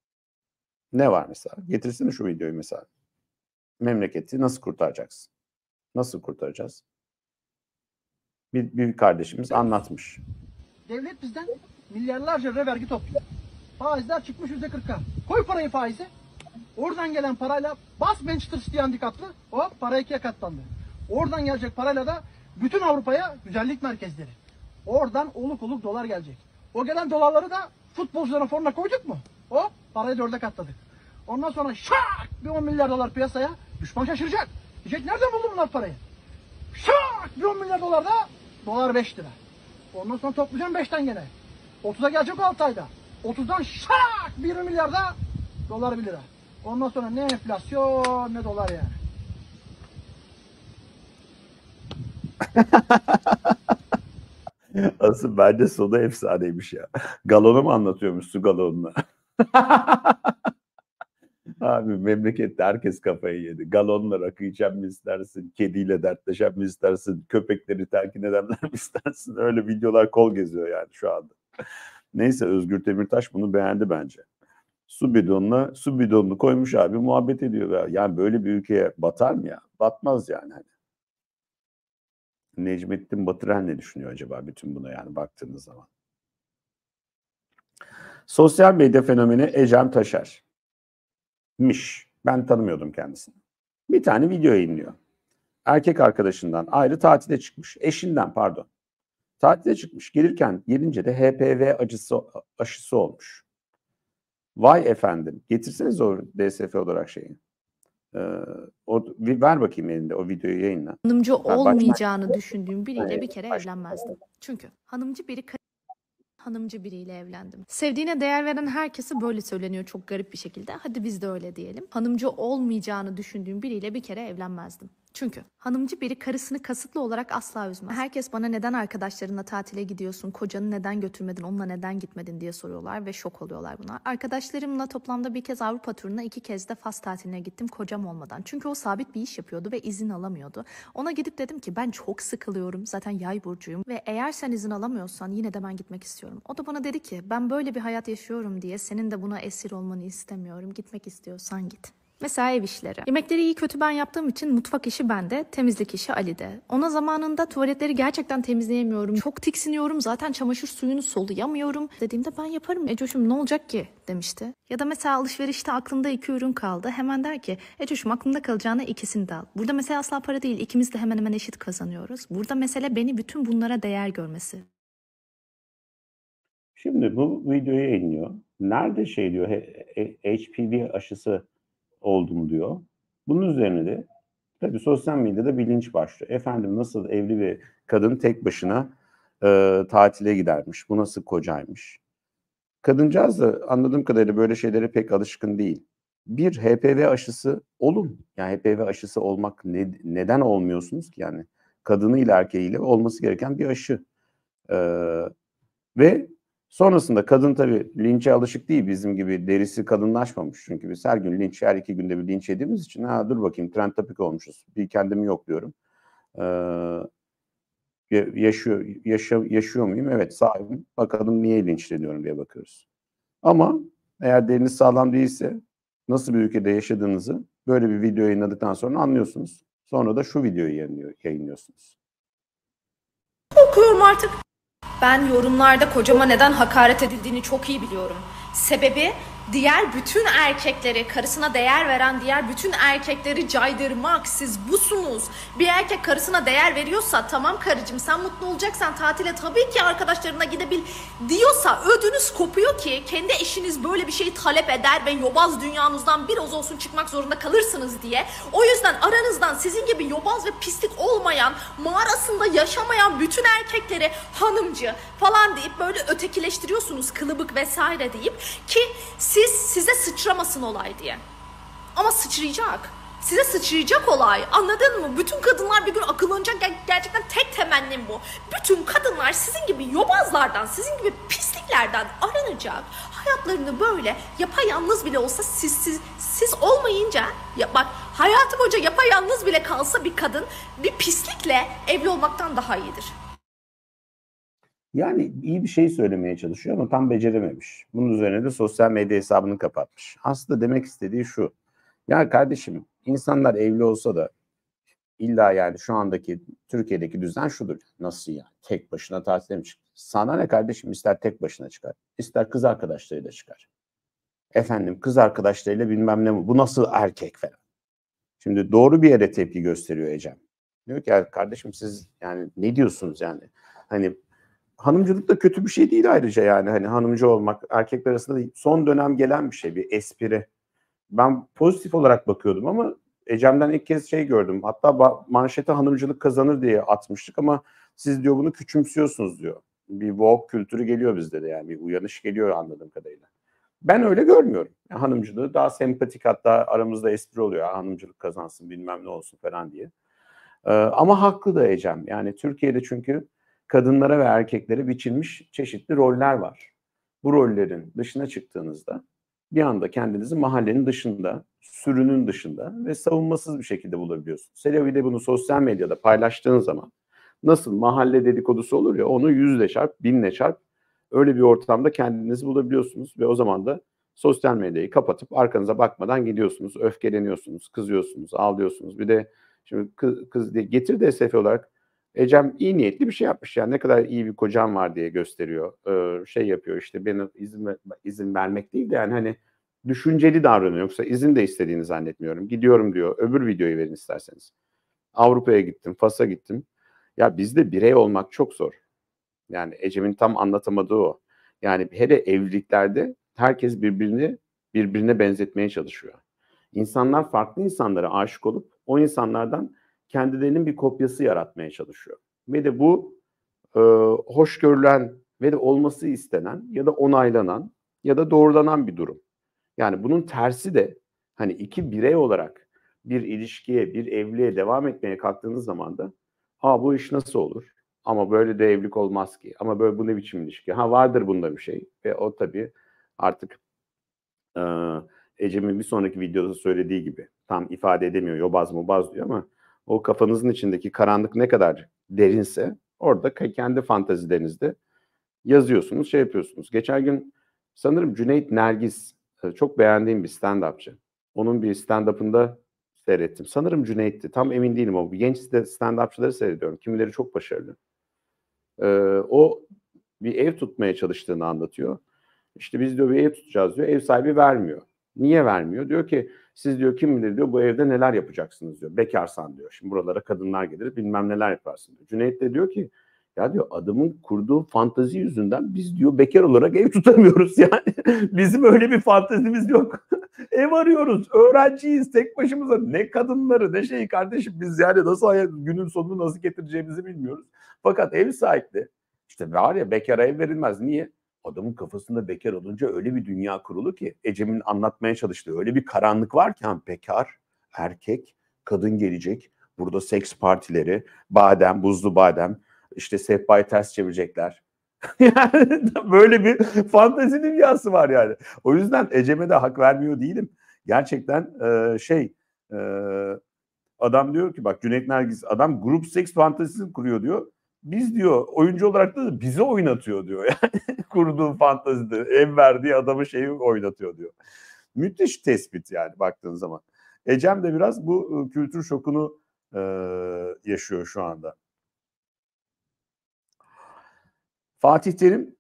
Ne var mesela? Getirsene şu videoyu mesela. Memleketi nasıl kurtaracaksın? Nasıl kurtaracağız? Bir, bir kardeşimiz anlatmış. Devlet bizden milyarlarca lira vergi topluyor. Faizler çıkmış yüzde kırka. Koy parayı faize. Oradan gelen parayla bas Manchester City handikaplı hop para ikiye katlandı. Oradan gelecek parayla da bütün Avrupa'ya güzellik merkezleri. Oradan oluk oluk dolar gelecek. O gelen dolarları da futbolcuların fonuna koyduk mu? O parayı dörde katladık. Ondan sonra şak bir 10 milyar dolar piyasaya düşman şaşıracak. Diyecek nereden buldu bunlar parayı? Şak bir 10 milyar dolar da dolar 5 lira. Ondan sonra toplayacağım 5'ten gene. 30'a gelecek 6 ayda. 30'dan şak 1 milyar da dolar 1 lira. Ondan sonra ne enflasyon ne dolar yani. Asıl bence soda efsaneymiş ya. Galonu mu anlatıyormuş su galonunu? Abi memlekette herkes kafayı yedi. Galonla rakı içen mi istersin? Kediyle dertleşen mi istersin? Köpekleri terkin edenler mi istersin? Öyle videolar kol geziyor yani şu anda. Neyse Özgür Demirtaş bunu beğendi bence. Su bidonuna su bidonunu koymuş abi muhabbet ediyor. Yani böyle bir ülkeye batar mı ya? Batmaz yani. Hani Necmettin Batıren ne düşünüyor acaba bütün buna yani baktığınız zaman? Sosyal medya fenomeni Ecem Taşer. Miş. Ben tanımıyordum kendisini. Bir tane video yayınlıyor. Erkek arkadaşından ayrı tatile çıkmış. Eşinden pardon. Tatile çıkmış. Gelirken gelince de HPV acısı aşısı olmuş. Vay efendim. Getirseniz o DSF olarak şeyi. Ee, o ver bakayım elinde o videoyu yayınla. Hanımcı ben olmayacağını baştan... düşündüğüm biriyle bir kere baştan... evlenmezdim. Şey. Çünkü hanımcı biri hanımcı biriyle evlendim. Sevdiğine değer veren herkese böyle söyleniyor çok garip bir şekilde. Hadi biz de öyle diyelim. Hanımcı olmayacağını düşündüğüm biriyle bir kere evlenmezdim. Çünkü hanımcı biri karısını kasıtlı olarak asla üzmez. Herkes bana neden arkadaşlarınla tatile gidiyorsun, kocanı neden götürmedin, onunla neden gitmedin diye soruyorlar ve şok oluyorlar buna. Arkadaşlarımla toplamda bir kez Avrupa turuna, iki kez de Fas tatiline gittim kocam olmadan. Çünkü o sabit bir iş yapıyordu ve izin alamıyordu. Ona gidip dedim ki ben çok sıkılıyorum, zaten yay burcuyum ve eğer sen izin alamıyorsan yine de ben gitmek istiyorum. O da bana dedi ki ben böyle bir hayat yaşıyorum diye senin de buna esir olmanı istemiyorum, gitmek istiyorsan git. Mesela ev işleri. Yemekleri iyi kötü ben yaptığım için mutfak işi bende, temizlik işi Ali'de. Ona zamanında tuvaletleri gerçekten temizleyemiyorum. Çok tiksiniyorum zaten çamaşır suyunu soluyamıyorum. Dediğimde ben yaparım Ecoş'um ne olacak ki demişti. Ya da mesela alışverişte aklında iki ürün kaldı. Hemen der ki Ecoş'um aklında kalacağına ikisini de al. Burada mesela asla para değil. ikimiz de hemen hemen eşit kazanıyoruz. Burada mesele beni bütün bunlara değer görmesi. Şimdi bu videoyu yayınlıyor. Nerede şey diyor HPV aşısı oldum diyor. Bunun üzerine de tabii sosyal medyada bilinç başlıyor. Efendim nasıl evli bir kadın tek başına e, tatile gidermiş. Bu nasıl kocaymış? Kadıncağız da anladığım kadarıyla böyle şeylere pek alışkın değil. Bir HPV aşısı olun. Yani HPV aşısı olmak ne, neden olmuyorsunuz ki yani? Kadını ile erkeğiyle olması gereken bir aşı. Ee, ve Sonrasında kadın tabii linçe alışık değil bizim gibi derisi kadınlaşmamış. Çünkü biz her gün linç, her iki günde bir linç yediğimiz için ha dur bakayım trend topik olmuşuz. Bir kendimi yok diyorum. Ee, yaşıyor, yaşa, yaşıyor muyum? Evet sahibim. Bakalım niye linçleniyorum diye bakıyoruz. Ama eğer deriniz sağlam değilse nasıl bir ülkede yaşadığınızı böyle bir video yayınladıktan sonra anlıyorsunuz. Sonra da şu videoyu yayınlıyor, yayınlıyorsunuz. Okuyorum artık ben yorumlarda kocama neden hakaret edildiğini çok iyi biliyorum. Sebebi diğer bütün erkekleri karısına değer veren diğer bütün erkekleri caydırmak siz busunuz. Bir erkek karısına değer veriyorsa tamam karıcığım sen mutlu olacaksan tatile tabii ki arkadaşlarına gidebil diyorsa ödünüz kopuyor ki kendi eşiniz böyle bir şey talep eder ve yobaz dünyanızdan biraz olsun çıkmak zorunda kalırsınız diye. O yüzden aranızdan sizin gibi yobaz ve pislik olmayan, mağarasında yaşamayan bütün erkekleri hanımcı falan deyip böyle ötekileştiriyorsunuz kılıbık vesaire deyip ki siz size sıçramasın olay diye. Ama sıçrayacak. Size sıçrayacak olay. Anladın mı? Bütün kadınlar bir gün akıllanacak. gerçekten tek temennim bu. Bütün kadınlar sizin gibi yobazlardan, sizin gibi pisliklerden aranacak. Hayatlarını böyle yapayalnız bile olsa siz siz siz olmayınca ya bak hayatı boyunca yapayalnız bile kalsa bir kadın bir pislikle evli olmaktan daha iyidir. Yani iyi bir şey söylemeye çalışıyor ama tam becerememiş. Bunun üzerine de sosyal medya hesabını kapatmış. Aslında demek istediği şu. Ya kardeşim insanlar evli olsa da illa yani şu andaki Türkiye'deki düzen şudur. Nasıl yani? Tek başına tatile mi çıktı? Sana ne kardeşim ister tek başına çıkar. ister kız arkadaşlarıyla çıkar. Efendim kız arkadaşlarıyla bilmem ne bu nasıl erkek falan. Şimdi doğru bir yere tepki gösteriyor Ecem. Diyor ki ya kardeşim siz yani ne diyorsunuz yani? Hani hanımcılık da kötü bir şey değil ayrıca yani hani hanımcı olmak erkekler arasında son dönem gelen bir şey bir espri. Ben pozitif olarak bakıyordum ama Ecem'den ilk kez şey gördüm. Hatta manşete hanımcılık kazanır diye atmıştık ama siz diyor bunu küçümsüyorsunuz diyor. Bir woke kültürü geliyor bizde de yani bir uyanış geliyor anladığım kadarıyla. Ben öyle görmüyorum. Yani hanımcılığı daha sempatik hatta aramızda espri oluyor. Hanımcılık kazansın bilmem ne olsun falan diye. Ee, ama haklı da Ecem. Yani Türkiye'de çünkü kadınlara ve erkeklere biçilmiş çeşitli roller var. Bu rollerin dışına çıktığınızda bir anda kendinizi mahallenin dışında, sürünün dışında ve savunmasız bir şekilde bulabiliyorsunuz. Selevi de bunu sosyal medyada paylaştığın zaman nasıl mahalle dedikodusu olur ya onu yüzle çarp, binle çarp öyle bir ortamda kendinizi bulabiliyorsunuz ve o zaman da sosyal medyayı kapatıp arkanıza bakmadan gidiyorsunuz, öfkeleniyorsunuz, kızıyorsunuz, ağlıyorsunuz. Bir de şimdi kız, kız diye getir de SF olarak Ecem iyi niyetli bir şey yapmış yani ne kadar iyi bir kocam var diye gösteriyor. Ee, şey yapıyor işte beni izin, izin vermek değil de yani hani düşünceli davranıyor. Yoksa izin de istediğini zannetmiyorum. Gidiyorum diyor. Öbür videoyu verin isterseniz. Avrupa'ya gittim, Fas'a gittim. Ya bizde birey olmak çok zor. Yani Ecem'in tam anlatamadığı o. Yani hele evliliklerde herkes birbirini birbirine benzetmeye çalışıyor. İnsanlar farklı insanlara aşık olup o insanlardan kendilerinin bir kopyası yaratmaya çalışıyor. Ve de bu e, hoş görülen ve de olması istenen ya da onaylanan ya da doğrulanan bir durum. Yani bunun tersi de hani iki birey olarak bir ilişkiye, bir evliliğe devam etmeye kalktığınız zaman da ha bu iş nasıl olur? Ama böyle de evlilik olmaz ki. Ama böyle bu ne biçim ilişki? Ha vardır bunda bir şey. Ve o tabii artık e, Ecem'in bir sonraki videoda söylediği gibi tam ifade edemiyor. Yobaz mı baz diyor ama o kafanızın içindeki karanlık ne kadar derinse orada kendi fantazilerinizde yazıyorsunuz, şey yapıyorsunuz. Geçen gün sanırım Cüneyt Nergis e, çok beğendiğim bir stand-upçı. Onun bir stand-up'ında seyrettim. Sanırım Cüneyt'ti. Tam emin değilim ama genç stand-upçıları seyrediyorum. Kimileri çok başarılı. E, o bir ev tutmaya çalıştığını anlatıyor. İşte biz diyor bir ev tutacağız diyor. Ev sahibi vermiyor. Niye vermiyor? Diyor ki siz diyor kim bilir diyor bu evde neler yapacaksınız diyor. Bekarsan diyor. Şimdi buralara kadınlar gelir bilmem neler yaparsın diyor. Cüneyt de diyor ki ya diyor adamın kurduğu fantazi yüzünden biz diyor bekar olarak ev tutamıyoruz yani. Bizim öyle bir fantazimiz yok. ev arıyoruz. Öğrenciyiz tek başımıza. Ne kadınları ne şeyi kardeşim biz yani nasıl hayat günün sonunu nasıl getireceğimizi bilmiyoruz. Fakat ev sahipli işte var ya bekara ev verilmez. Niye? adamın kafasında bekar olunca öyle bir dünya kurulu ki Ecem'in anlatmaya çalıştığı öyle bir karanlık varken bekar, erkek, kadın gelecek. Burada seks partileri, badem, buzlu badem, işte sehpayı ters çevirecekler. yani böyle bir fantezi dünyası var yani. O yüzden Ecem'e de hak vermiyor değilim. Gerçekten e, şey e, adam diyor ki bak Cüneyt Nergis adam grup seks fantezisini kuruyor diyor biz diyor oyuncu olarak da bize oynatıyor diyor. Yani kurduğu fantazide ev verdiği adamı şeyi oynatıyor diyor. Müthiş tespit yani baktığın zaman. Ecem de biraz bu e, kültür şokunu e, yaşıyor şu anda. Fatih Terim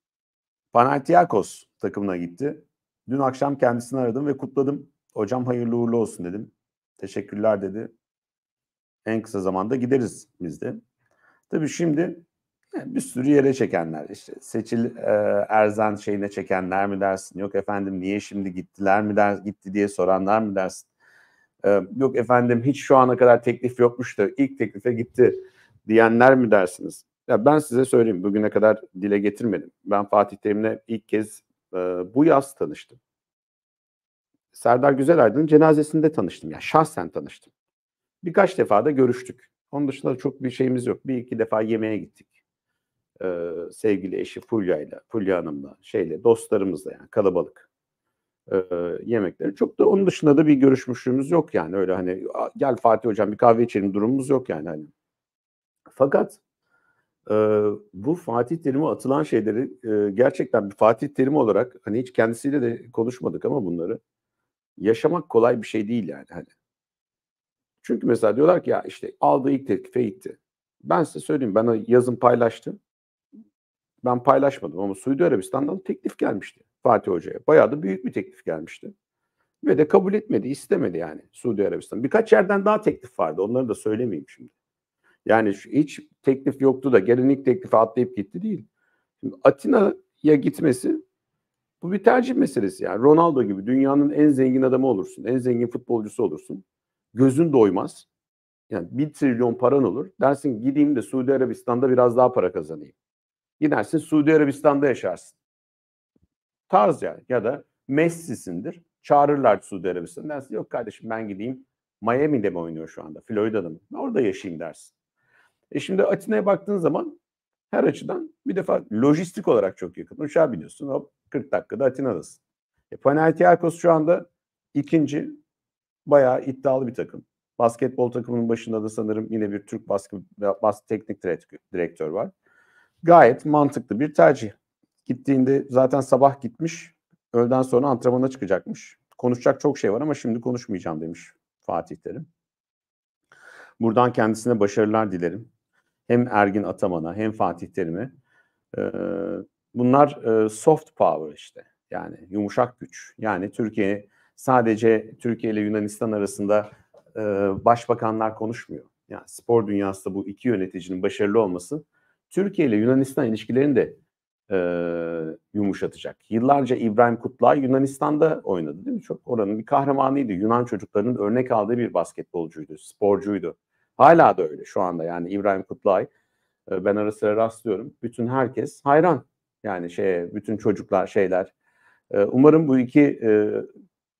Panathinaikos takımına gitti. Dün akşam kendisini aradım ve kutladım. Hocam hayırlı uğurlu olsun dedim. Teşekkürler dedi. En kısa zamanda gideriz biz de. Tabii şimdi e, bir sürü yere çekenler işte Seçil e, Erzan şeyine çekenler mi dersin? Yok efendim niye şimdi gittiler mi der gitti diye soranlar mı dersin? E, yok efendim hiç şu ana kadar teklif yokmuş da ilk teklife gitti diyenler mi dersiniz? Ya ben size söyleyeyim bugüne kadar dile getirmedim. Ben Fatih Terim'le ilk kez e, bu yaz tanıştım. Serdar Güzelaydın'ın cenazesinde tanıştım. Yani şahsen tanıştım. Birkaç defa da görüştük. Onun dışında çok bir şeyimiz yok. Bir iki defa yemeğe gittik. Ee, sevgili eşi Fulya ile, Fulya Hanım'la, şeyle, dostlarımızla yani kalabalık e, yemekleri. Çok da onun dışında da bir görüşmüşlüğümüz yok yani. Öyle hani gel Fatih Hocam bir kahve içelim durumumuz yok yani. Hani. Fakat e, bu Fatih terimi atılan şeyleri e, gerçekten bir Fatih terimi olarak hani hiç kendisiyle de konuşmadık ama bunları yaşamak kolay bir şey değil yani. Hani çünkü mesela diyorlar ki ya işte aldığı ilk teklife gitti. Ben size söyleyeyim bana yazın paylaştım. Ben paylaşmadım ama Suudi Arabistan'dan teklif gelmişti Fatih Hoca'ya. Bayağı da büyük bir teklif gelmişti. Ve de kabul etmedi, istemedi yani Suudi Arabistan. Birkaç yerden daha teklif vardı. Onları da söylemeyeyim şimdi. Yani hiç teklif yoktu da gelin ilk teklife atlayıp gitti değil. Şimdi Atina'ya gitmesi bu bir tercih meselesi yani. Ronaldo gibi dünyanın en zengin adamı olursun. En zengin futbolcusu olursun gözün doymaz. Yani bir trilyon paran olur. Dersin gideyim de Suudi Arabistan'da biraz daha para kazanayım. Gidersin Suudi Arabistan'da yaşarsın. Tarz yani. Ya da Messi'sindir. Çağırırlar Suudi Arabistan'da. Dersin yok kardeşim ben gideyim. Miami'de mi oynuyor şu anda? Florida'da mı? Orada yaşayayım dersin. E şimdi Atina'ya baktığın zaman her açıdan bir defa lojistik olarak çok yakın. Uçağa biniyorsun hop 40 dakikada Atina'dasın. E, Panathinaikos şu anda ikinci bayağı iddialı bir takım. Basketbol takımının başında da sanırım yine bir Türk baskı, bas, teknik direktör var. Gayet mantıklı bir tercih. Gittiğinde zaten sabah gitmiş, öğleden sonra antrenmana çıkacakmış. Konuşacak çok şey var ama şimdi konuşmayacağım demiş Fatih Terim. Buradan kendisine başarılar dilerim. Hem Ergin Ataman'a hem Fatih Terim'e. Ee, bunlar e, soft power işte. Yani yumuşak güç. Yani Türkiye sadece Türkiye ile Yunanistan arasında e, başbakanlar konuşmuyor. Yani spor dünyasında bu iki yöneticinin başarılı olması Türkiye ile Yunanistan ilişkilerini de e, yumuşatacak. Yıllarca İbrahim Kutlay Yunanistan'da oynadı değil mi? Çok oranın bir kahramanıydı. Yunan çocuklarının örnek aldığı bir basketbolcuydu, sporcuydu. Hala da öyle şu anda yani İbrahim Kutlay e, ben ara sıra rastlıyorum. Bütün herkes hayran. Yani şey bütün çocuklar şeyler. E, umarım bu iki e,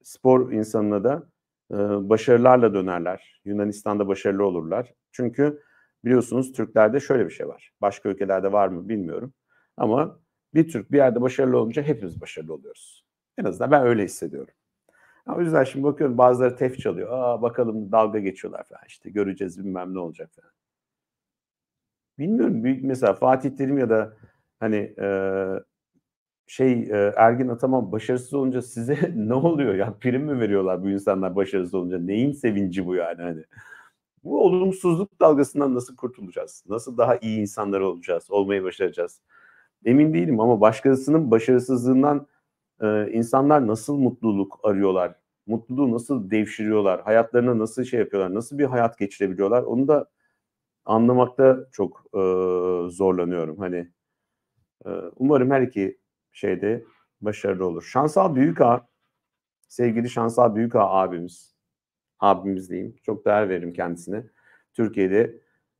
spor insanına da e, başarılarla dönerler. Yunanistan'da başarılı olurlar. Çünkü biliyorsunuz Türklerde şöyle bir şey var. Başka ülkelerde var mı bilmiyorum. Ama bir Türk bir yerde başarılı olunca hepimiz başarılı oluyoruz. En azından ben öyle hissediyorum. Ama o yüzden şimdi bakıyorum bazıları tef çalıyor. Aa bakalım dalga geçiyorlar falan işte göreceğiz bilmem ne olacak falan. Bilmiyorum büyük mesela Fatih Terim ya da hani e, şey e, Ergin Ataman başarısız olunca size ne oluyor ya prim mi veriyorlar bu insanlar başarısız olunca neyin sevinci bu yani hani bu olumsuzluk dalgasından nasıl kurtulacağız nasıl daha iyi insanlar olacağız olmayı başaracağız emin değilim ama başkasının başarısızlığından e, insanlar nasıl mutluluk arıyorlar mutluluğu nasıl devşiriyorlar hayatlarına nasıl şey yapıyorlar nasıl bir hayat geçirebiliyorlar onu da anlamakta çok e, zorlanıyorum hani e, umarım her iki şeyde başarılı olur. Şansal Büyük Ağa, sevgili Şansal Büyük Ağa abimiz, abimiz diyeyim, çok değer veririm kendisine. Türkiye'de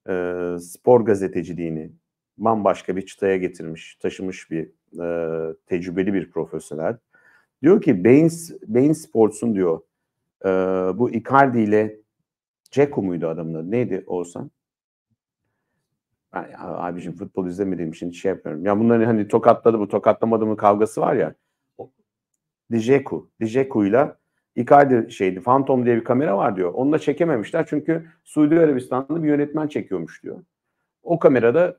e, spor gazeteciliğini bambaşka bir çıtaya getirmiş, taşımış bir e, tecrübeli bir profesyonel. Diyor ki Bain, Bain Sports'un diyor e, bu Icardi ile Ceko muydu adamın adı? Neydi Oğuzhan? Ben ya, abicim futbol izlemediğim için şey yapmıyorum. Ya bunların hani tokatladı mı tokatlamadı mı kavgası var ya. Dijeku. Dijeku'yla Icardi şeydi Phantom diye bir kamera var diyor. Onunla çekememişler çünkü Suudi Arabistan'da bir yönetmen çekiyormuş diyor. O kamerada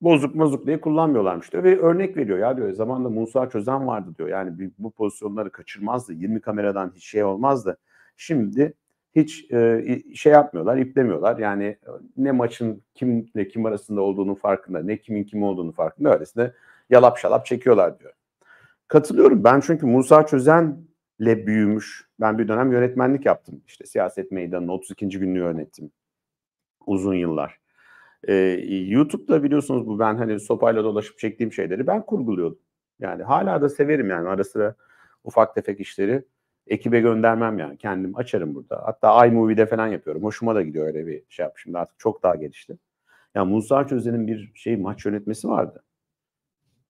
bozuk bozuk diye kullanmıyorlarmış diyor. Ve örnek veriyor ya diyor zamanında Musa Çözen vardı diyor. Yani bu pozisyonları kaçırmazdı. 20 kameradan hiç şey olmazdı. Şimdi hiç e, şey yapmıyorlar, iplemiyorlar. Yani e, ne maçın kimle kim arasında olduğunu farkında, ne kimin kim olduğunu farkında. Öylesine yalap şalap çekiyorlar diyor. Katılıyorum. Ben çünkü Musa Çözen'le büyümüş. Ben bir dönem yönetmenlik yaptım. İşte siyaset meydanını 32. günü yönettim. Uzun yıllar. Ee, YouTube'da biliyorsunuz bu ben hani sopayla dolaşıp çektiğim şeyleri ben kurguluyordum. Yani hala da severim yani ara sıra ufak tefek işleri ekibe göndermem yani. Kendim açarım burada. Hatta iMovie'de falan yapıyorum. Hoşuma da gidiyor öyle bir şey yapmışım. Artık çok daha gelişti. Ya yani Musa Çözen'in bir şey maç yönetmesi vardı.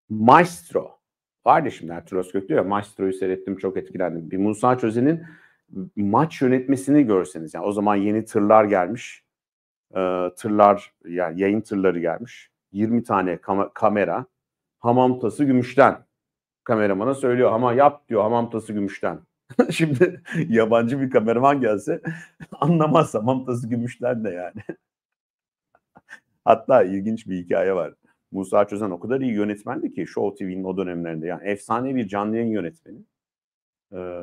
Maestro. Vardı şimdi Ertuğrul Özkök diyor ya Maestro'yu seyrettim çok etkilendim. Bir Musa Çözen'in maç yönetmesini görseniz. Yani o zaman yeni tırlar gelmiş. E, tırlar yani yayın tırları gelmiş. 20 tane kam- kamera. Hamam tası gümüşten. Kameramana söylüyor ama yap diyor hamam tası gümüşten. Şimdi yabancı bir kameraman gelse anlamaz mantası Gümüş'ten de yani. Hatta ilginç bir hikaye var. Musa Çözen o kadar iyi yönetmendi ki Show TV'nin o dönemlerinde. Yani efsane bir canlı yayın yönetmeni. Ee,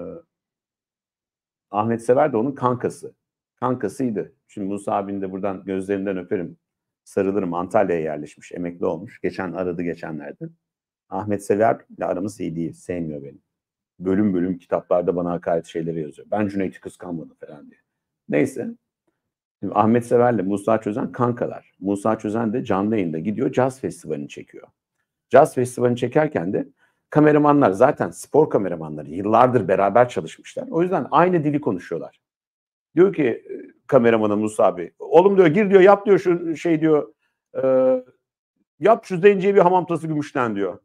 Ahmet Sever de onun kankası. Kankasıydı. Şimdi Musa abini de buradan gözlerinden öperim. Sarılırım. Antalya'ya yerleşmiş. Emekli olmuş. Geçen aradı geçenlerde. Ahmet Sever ile aramız iyi değil. Sevmiyor beni bölüm bölüm kitaplarda bana hakaret şeyleri yazıyor. Ben Cüneyt'i kıskanmadım falan diye. Neyse. Şimdi Ahmet Sever'le Musa Çözen kankalar. Musa Çözen de canlı yayında gidiyor caz festivalini çekiyor. Caz festivalini çekerken de kameramanlar zaten spor kameramanları yıllardır beraber çalışmışlar. O yüzden aynı dili konuşuyorlar. Diyor ki e, kameramanı Musa abi oğlum diyor gir diyor yap diyor şu şey diyor e, yap şu zenciye bir hamam tası gümüşten diyor.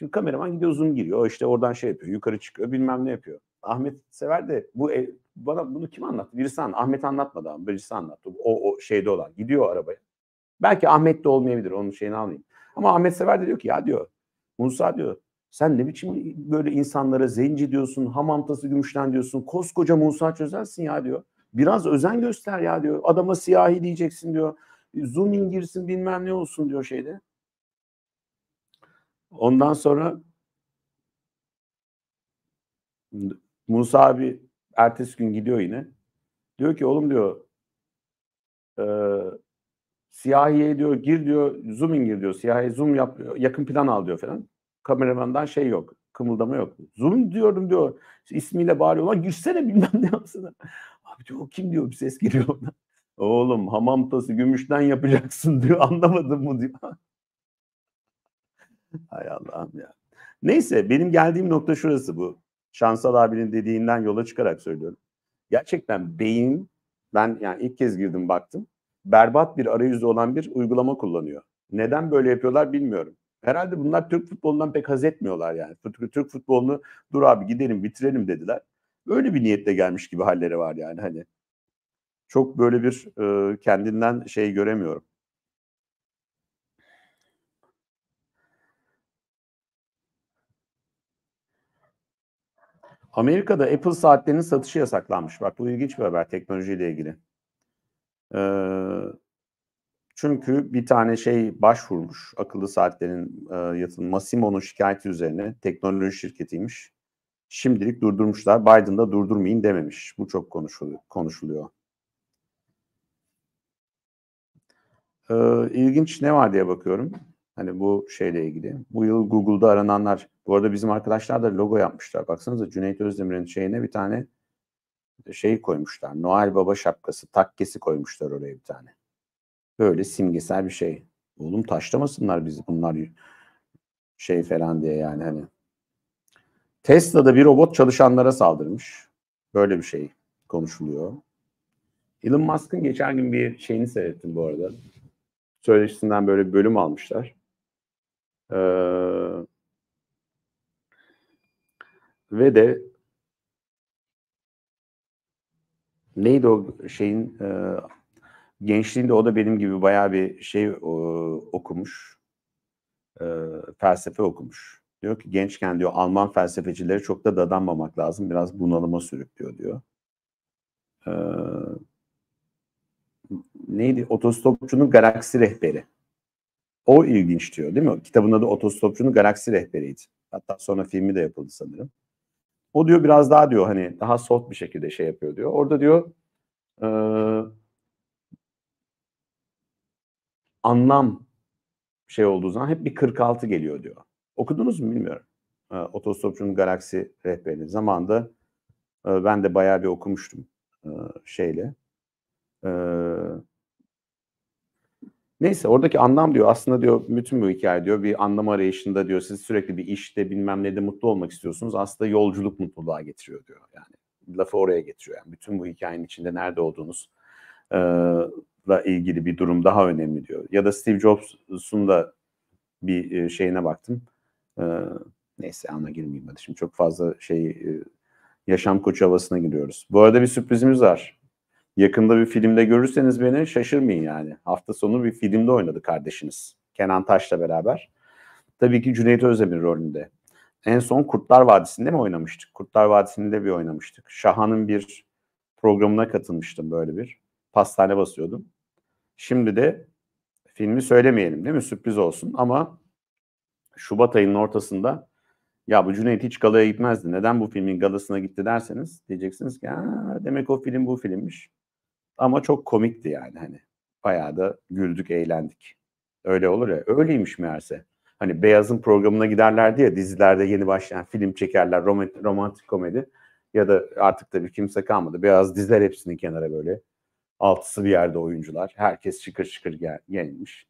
Şimdi kameraman gidiyor zoom giriyor. işte oradan şey yapıyor. Yukarı çıkıyor. Bilmem ne yapıyor. Ahmet Sever de bu ev, bana bunu kim anlattı? Birisi anlattı. Ahmet anlatmadı ama birisi anlattı. O, o şeyde olan. Gidiyor arabaya. Belki Ahmet de olmayabilir. Onun şeyini anlayayım. Ama Ahmet Sever de diyor ki ya diyor Musa diyor sen ne biçim böyle insanlara zenci diyorsun, hamantası tası gümüşten diyorsun, koskoca Musa çözersin ya diyor. Biraz özen göster ya diyor. Adama siyahi diyeceksin diyor. Zoom in girsin bilmem ne olsun diyor şeyde. Ondan sonra Musa abi ertesi gün gidiyor yine. Diyor ki oğlum diyor e, siyahiye diyor gir diyor zoom in gir diyor. Siyahiye zoom yap yakın plan al diyor falan. Kameramandan şey yok. Kımıldama yok. Zoom diyorum diyor. ismiyle bağırıyor. Lan girsene bilmem ne yapsana. Abi diyor o kim diyor bir ses geliyor ona. Oğlum hamam tası gümüşten yapacaksın diyor. anlamadın mı diyor. Hay Allah'ım ya. Neyse benim geldiğim nokta şurası bu. Şansal abinin dediğinden yola çıkarak söylüyorum. Gerçekten beyin ben yani ilk kez girdim baktım. Berbat bir arayüzde olan bir uygulama kullanıyor. Neden böyle yapıyorlar bilmiyorum. Herhalde bunlar Türk futbolundan pek haz etmiyorlar yani. Türk, Türk futbolunu dur abi gidelim bitirelim dediler. Öyle bir niyetle gelmiş gibi halleri var yani hani. Çok böyle bir e, kendinden şey göremiyorum. Amerika'da Apple saatlerinin satışı yasaklanmış. Bak bu ilginç bir haber teknolojiyle ilgili. Ee, çünkü bir tane şey başvurmuş akıllı saatlerin e, yatırım Massimo'nun şikayeti üzerine teknoloji şirketiymiş. Şimdilik durdurmuşlar. Biden da durdurmayın dememiş. Bu çok konuşuluyor. konuşuluyor. Ee, ilginç ne var diye bakıyorum. Hani bu şeyle ilgili. Bu yıl Google'da arananlar. Bu arada bizim arkadaşlar da logo yapmışlar. Baksanıza Cüneyt Özdemir'in şeyine bir tane şey koymuşlar. Noel Baba şapkası, takkesi koymuşlar oraya bir tane. Böyle simgesel bir şey. Oğlum taşlamasınlar bizi bunlar şey falan diye yani hani. Tesla'da bir robot çalışanlara saldırmış. Böyle bir şey konuşuluyor. Elon Musk'ın geçen gün bir şeyini seyrettim bu arada. Söyleşisinden böyle bir bölüm almışlar. Ee, ve de neydi o şeyin e, gençliğinde o da benim gibi bayağı bir şey e, okumuş. E, felsefe okumuş. Diyor ki gençken diyor Alman felsefecileri çok da dadanmamak lazım. Biraz bunalıma sürüklüyor diyor. E, neydi? Otostopçunun galaksi rehberi. O ilginç diyor değil mi? Kitabında da otostopçunun galaksi rehberiydi. Hatta sonra filmi de yapıldı sanırım. O diyor biraz daha diyor hani daha soft bir şekilde şey yapıyor diyor. Orada diyor e, anlam şey olduğu zaman hep bir 46 geliyor diyor. Okudunuz mu bilmiyorum. E, Otostopçunun Galaksi rehberini zamanda e, ben de bayağı bir okumuştum e, şeyle. E, Neyse oradaki anlam diyor aslında diyor bütün bu hikaye diyor bir anlam arayışında diyor siz sürekli bir işte bilmem ne de mutlu olmak istiyorsunuz. Aslında yolculuk mutluluğa getiriyor diyor yani. Lafı oraya getiriyor yani bütün bu hikayenin içinde nerede olduğunuz e, la ilgili bir durum daha önemli diyor. Ya da Steve Jobs'un da bir e, şeyine baktım. E, neyse ana girmeyeyim hadi şimdi çok fazla şey e, yaşam koçu havasına giriyoruz. Bu arada bir sürprizimiz var. Yakında bir filmde görürseniz beni şaşırmayın yani. Hafta sonu bir filmde oynadı kardeşiniz. Kenan Taş'la beraber. Tabii ki Cüneyt Özdemir rolünde. En son Kurtlar Vadisi'nde mi oynamıştık? Kurtlar Vadisi'nde bir oynamıştık. Şahan'ın bir programına katılmıştım böyle bir. Pastane basıyordum. Şimdi de filmi söylemeyelim değil mi? Sürpriz olsun ama Şubat ayının ortasında ya bu Cüneyt hiç galaya gitmezdi. Neden bu filmin galasına gitti derseniz diyeceksiniz ki demek o film bu filmmiş. Ama çok komikti yani hani. Bayağı da güldük, eğlendik. Öyle olur ya. Öyleymiş meğerse. Hani Beyaz'ın programına giderlerdi ya dizilerde yeni başlayan film çekerler romant romantik komedi. Ya da artık tabii kimse kalmadı. Beyaz dizler hepsini kenara böyle. Altısı bir yerde oyuncular. Herkes şıkır şıkır gel gelmiş.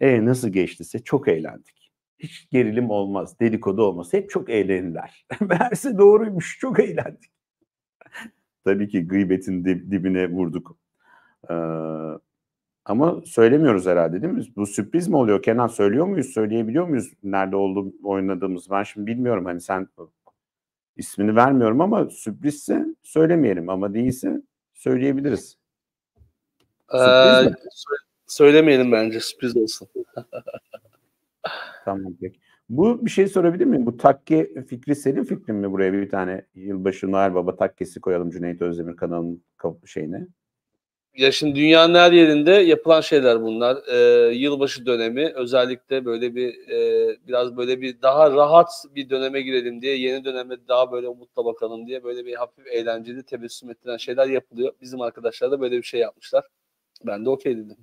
E nasıl geçtiyse çok eğlendik. Hiç gerilim olmaz, dedikodu olmaz. Hep çok eğlenirler. Meğerse doğruymuş, çok eğlendik. tabii ki gıybetin dibine vurduk ama söylemiyoruz herhalde değil mi? Bu sürpriz mi oluyor? Kenan söylüyor muyuz? Söyleyebiliyor muyuz? Nerede oldu, oynadığımız? Ben şimdi bilmiyorum. Hani sen ismini vermiyorum ama sürprizse söylemeyelim ama değilse söyleyebiliriz. Sürpriz ee, mi? Söylemeyelim bence sürpriz olsun. tamam peki. Bu bir şey sorabilir miyim? Bu takke fikri senin fikrin mi buraya bir tane yılbaşı Noel Baba takkesi koyalım Cüneyt Özdemir kanalının şeyine? Ya şimdi dünyanın her yerinde yapılan şeyler bunlar. Ee, yılbaşı dönemi özellikle böyle bir e, biraz böyle bir daha rahat bir döneme girelim diye yeni döneme daha böyle umutla bakalım diye böyle bir hafif eğlenceli tebessüm ettiren şeyler yapılıyor. Bizim arkadaşlar da böyle bir şey yapmışlar. Ben de okey dedim.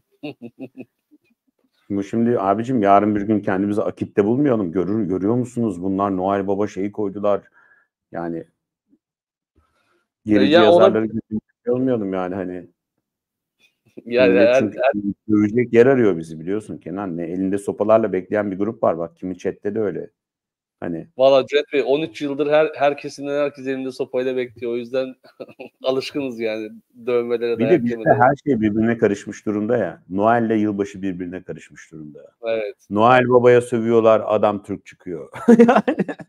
Bu şimdi abicim yarın bir gün kendimizi akitte bulmayalım. Görür, görüyor musunuz? Bunlar Noel Baba şeyi koydular. Yani e, gerici ya yazarları ona... gibi yani hani. yani her, her... dövecek yer arıyor bizi biliyorsun Kenan. Ne elinde sopalarla bekleyen bir grup var. Bak kimi chatte de öyle Hani Valla Cüneyt Bey 13 yıldır her herkesin herkes elinde sopayla bekliyor. O yüzden alışkınız yani dövmelere. Bir de bizde her şey birbirine karışmış durumda ya. Noel ile yılbaşı birbirine karışmış durumda. Evet. Noel babaya sövüyorlar adam Türk çıkıyor.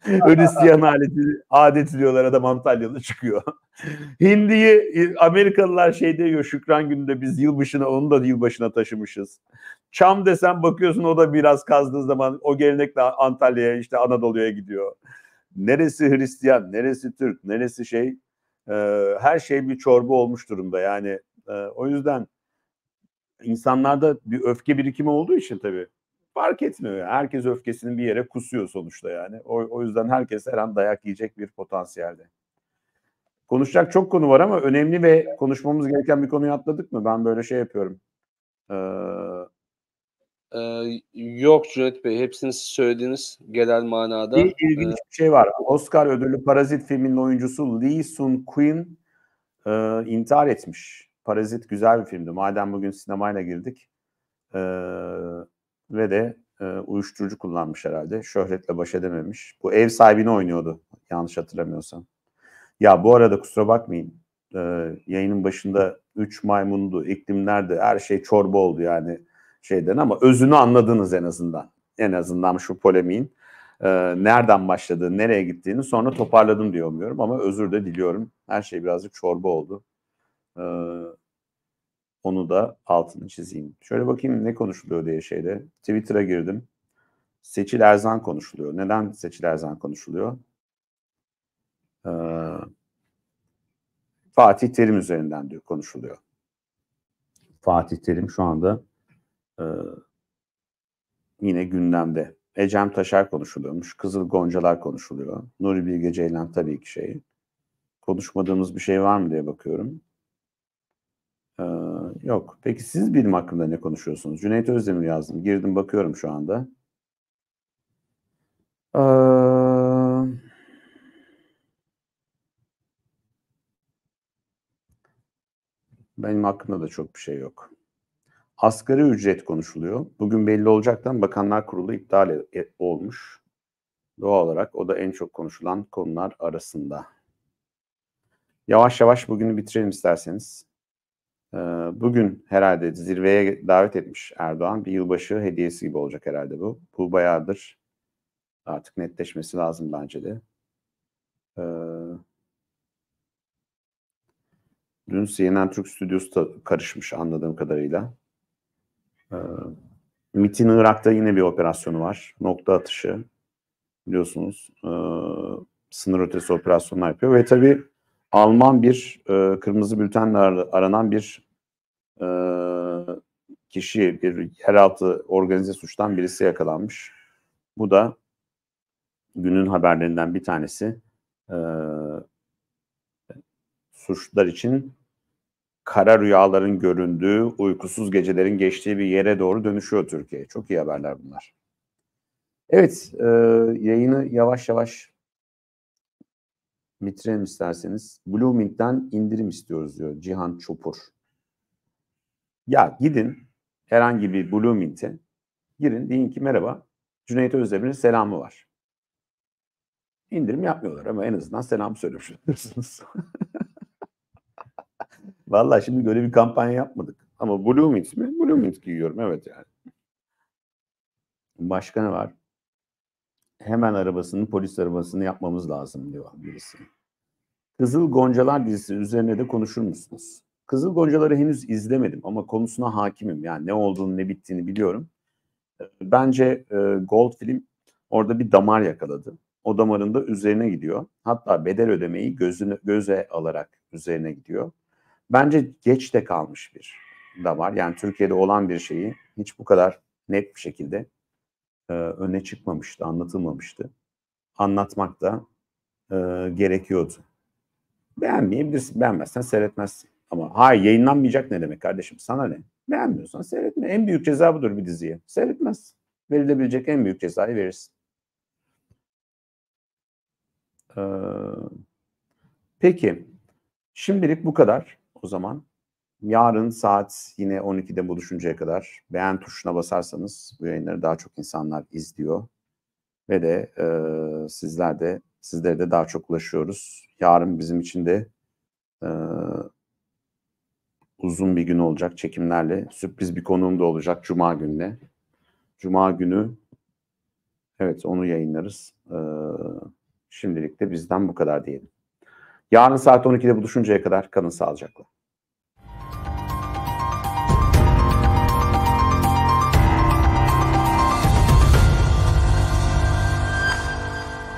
Hristiyan aleti, adeti diyorlar adam Antalyalı çıkıyor. Hindi'yi Amerikalılar şey diyor Şükran gününde biz yılbaşına onu da yılbaşına taşımışız. Çam desen bakıyorsun o da biraz kazdığın zaman o gelenekle Antalya'ya işte Anadolu'ya gidiyor. Neresi Hristiyan, neresi Türk, neresi şey e, her şey bir çorba olmuş durumda. Yani e, o yüzden insanlarda bir öfke birikimi olduğu için tabii fark etmiyor. Herkes öfkesini bir yere kusuyor sonuçta yani. O, o yüzden herkes her an dayak yiyecek bir potansiyelde. Konuşacak çok konu var ama önemli ve konuşmamız gereken bir konuyu atladık mı? Ben böyle şey yapıyorum. Ee, ee, yok Cüneyt Bey, hepsini siz söylediğiniz genel manada. Bir ilginç ee, bir şey var. Oscar ödüllü Parazit filminin oyuncusu Lee Sun Quinn e, intihar etmiş. Parazit güzel bir filmdi. Madem bugün sinemayla girdik e, ve de e, uyuşturucu kullanmış herhalde. Şöhretle baş edememiş. Bu ev sahibini oynuyordu yanlış hatırlamıyorsam. Ya bu arada kusura bakmayın. E, yayının başında 3 maymundu, iklimlerde, her şey çorba oldu yani şeyden ama özünü anladınız en azından. En azından şu polemiğin e, nereden başladığını, nereye gittiğini sonra toparladım diye umuyorum ama özür de diliyorum. Her şey birazcık çorba oldu. E, onu da altını çizeyim. Şöyle bakayım ne konuşuluyor diye şeyde. Twitter'a girdim. Seçil Erzan konuşuluyor. Neden Seçil Erzan konuşuluyor? Ee, Fatih Terim üzerinden diyor konuşuluyor. Fatih Terim şu anda e, yine gündemde. Ecem Taşar konuşuluyormuş. Kızıl Goncalar konuşuluyor. Nuri Bilge Ceylan tabii ki şeyi. Konuşmadığımız bir şey var mı diye bakıyorum. Ee, yok. Peki siz bilim hakkında ne konuşuyorsunuz? Cüneyt Özdemir yazdım. Girdim bakıyorum şu anda. Ee, benim hakkında da çok bir şey yok. Asgari ücret konuşuluyor. Bugün belli olacaktan Bakanlar Kurulu iptal e, e olmuş. Doğal olarak o da en çok konuşulan konular arasında. Yavaş yavaş bugünü bitirelim isterseniz. Ee, bugün herhalde zirveye davet etmiş Erdoğan. Bir yılbaşı hediyesi gibi olacak herhalde bu. Bu bayağıdır artık netleşmesi lazım bence de. Ee, dün CNN Türk stüdyosu da karışmış anladığım kadarıyla. E, MIT'in Irak'ta yine bir operasyonu var. Nokta atışı biliyorsunuz e, sınır ötesi operasyonlar yapıyor. Ve tabii Alman bir e, kırmızı bültenle aranan bir e, kişi, bir yeraltı organize suçtan birisi yakalanmış. Bu da günün haberlerinden bir tanesi. E, suçlar için kara rüyaların göründüğü, uykusuz gecelerin geçtiği bir yere doğru dönüşüyor Türkiye. Çok iyi haberler bunlar. Evet, e, yayını yavaş yavaş bitirelim isterseniz. Blooming'den indirim istiyoruz diyor Cihan Çopur. Ya gidin herhangi bir Blooming'e girin deyin ki merhaba Cüneyt Özdemir'in selamı var. İndirim yapmıyorlar ama en azından selam söylüyorsunuz. Valla şimdi böyle bir kampanya yapmadık. Ama Blue Mint mi? Blue giyiyorum evet yani. Başka ne var? Hemen arabasını, polis arabasını yapmamız lazım diyor birisi. Kızıl Goncalar dizisi üzerine de konuşur musunuz? Kızıl Goncaları henüz izlemedim ama konusuna hakimim. Yani ne olduğunu ne bittiğini biliyorum. Ee, bence e, Gold film orada bir damar yakaladı. O damarın da üzerine gidiyor. Hatta bedel ödemeyi gözüne, göze alarak üzerine gidiyor bence geç de kalmış bir da var. Yani Türkiye'de olan bir şeyi hiç bu kadar net bir şekilde e, öne çıkmamıştı, anlatılmamıştı. Anlatmak da e, gerekiyordu. Beğenmeyebilirsin, beğenmezsen seyretmezsin. Ama hayır yayınlanmayacak ne demek kardeşim sana ne? Beğenmiyorsan seyretme. En büyük ceza budur bir diziye. Seyretmez. Verilebilecek en büyük cezayı verirsin. Ee, peki. Şimdilik bu kadar o zaman. Yarın saat yine 12'de buluşuncaya kadar beğen tuşuna basarsanız bu yayınları daha çok insanlar izliyor. Ve de e, sizler de sizlere de daha çok ulaşıyoruz. Yarın bizim için de e, uzun bir gün olacak çekimlerle. Sürpriz bir konuğum da olacak Cuma gününe. Cuma günü evet onu yayınlarız. Ee, şimdilik de bizden bu kadar diyelim. Yarın saat 12'de buluşuncaya kadar kalın sağlıcakla.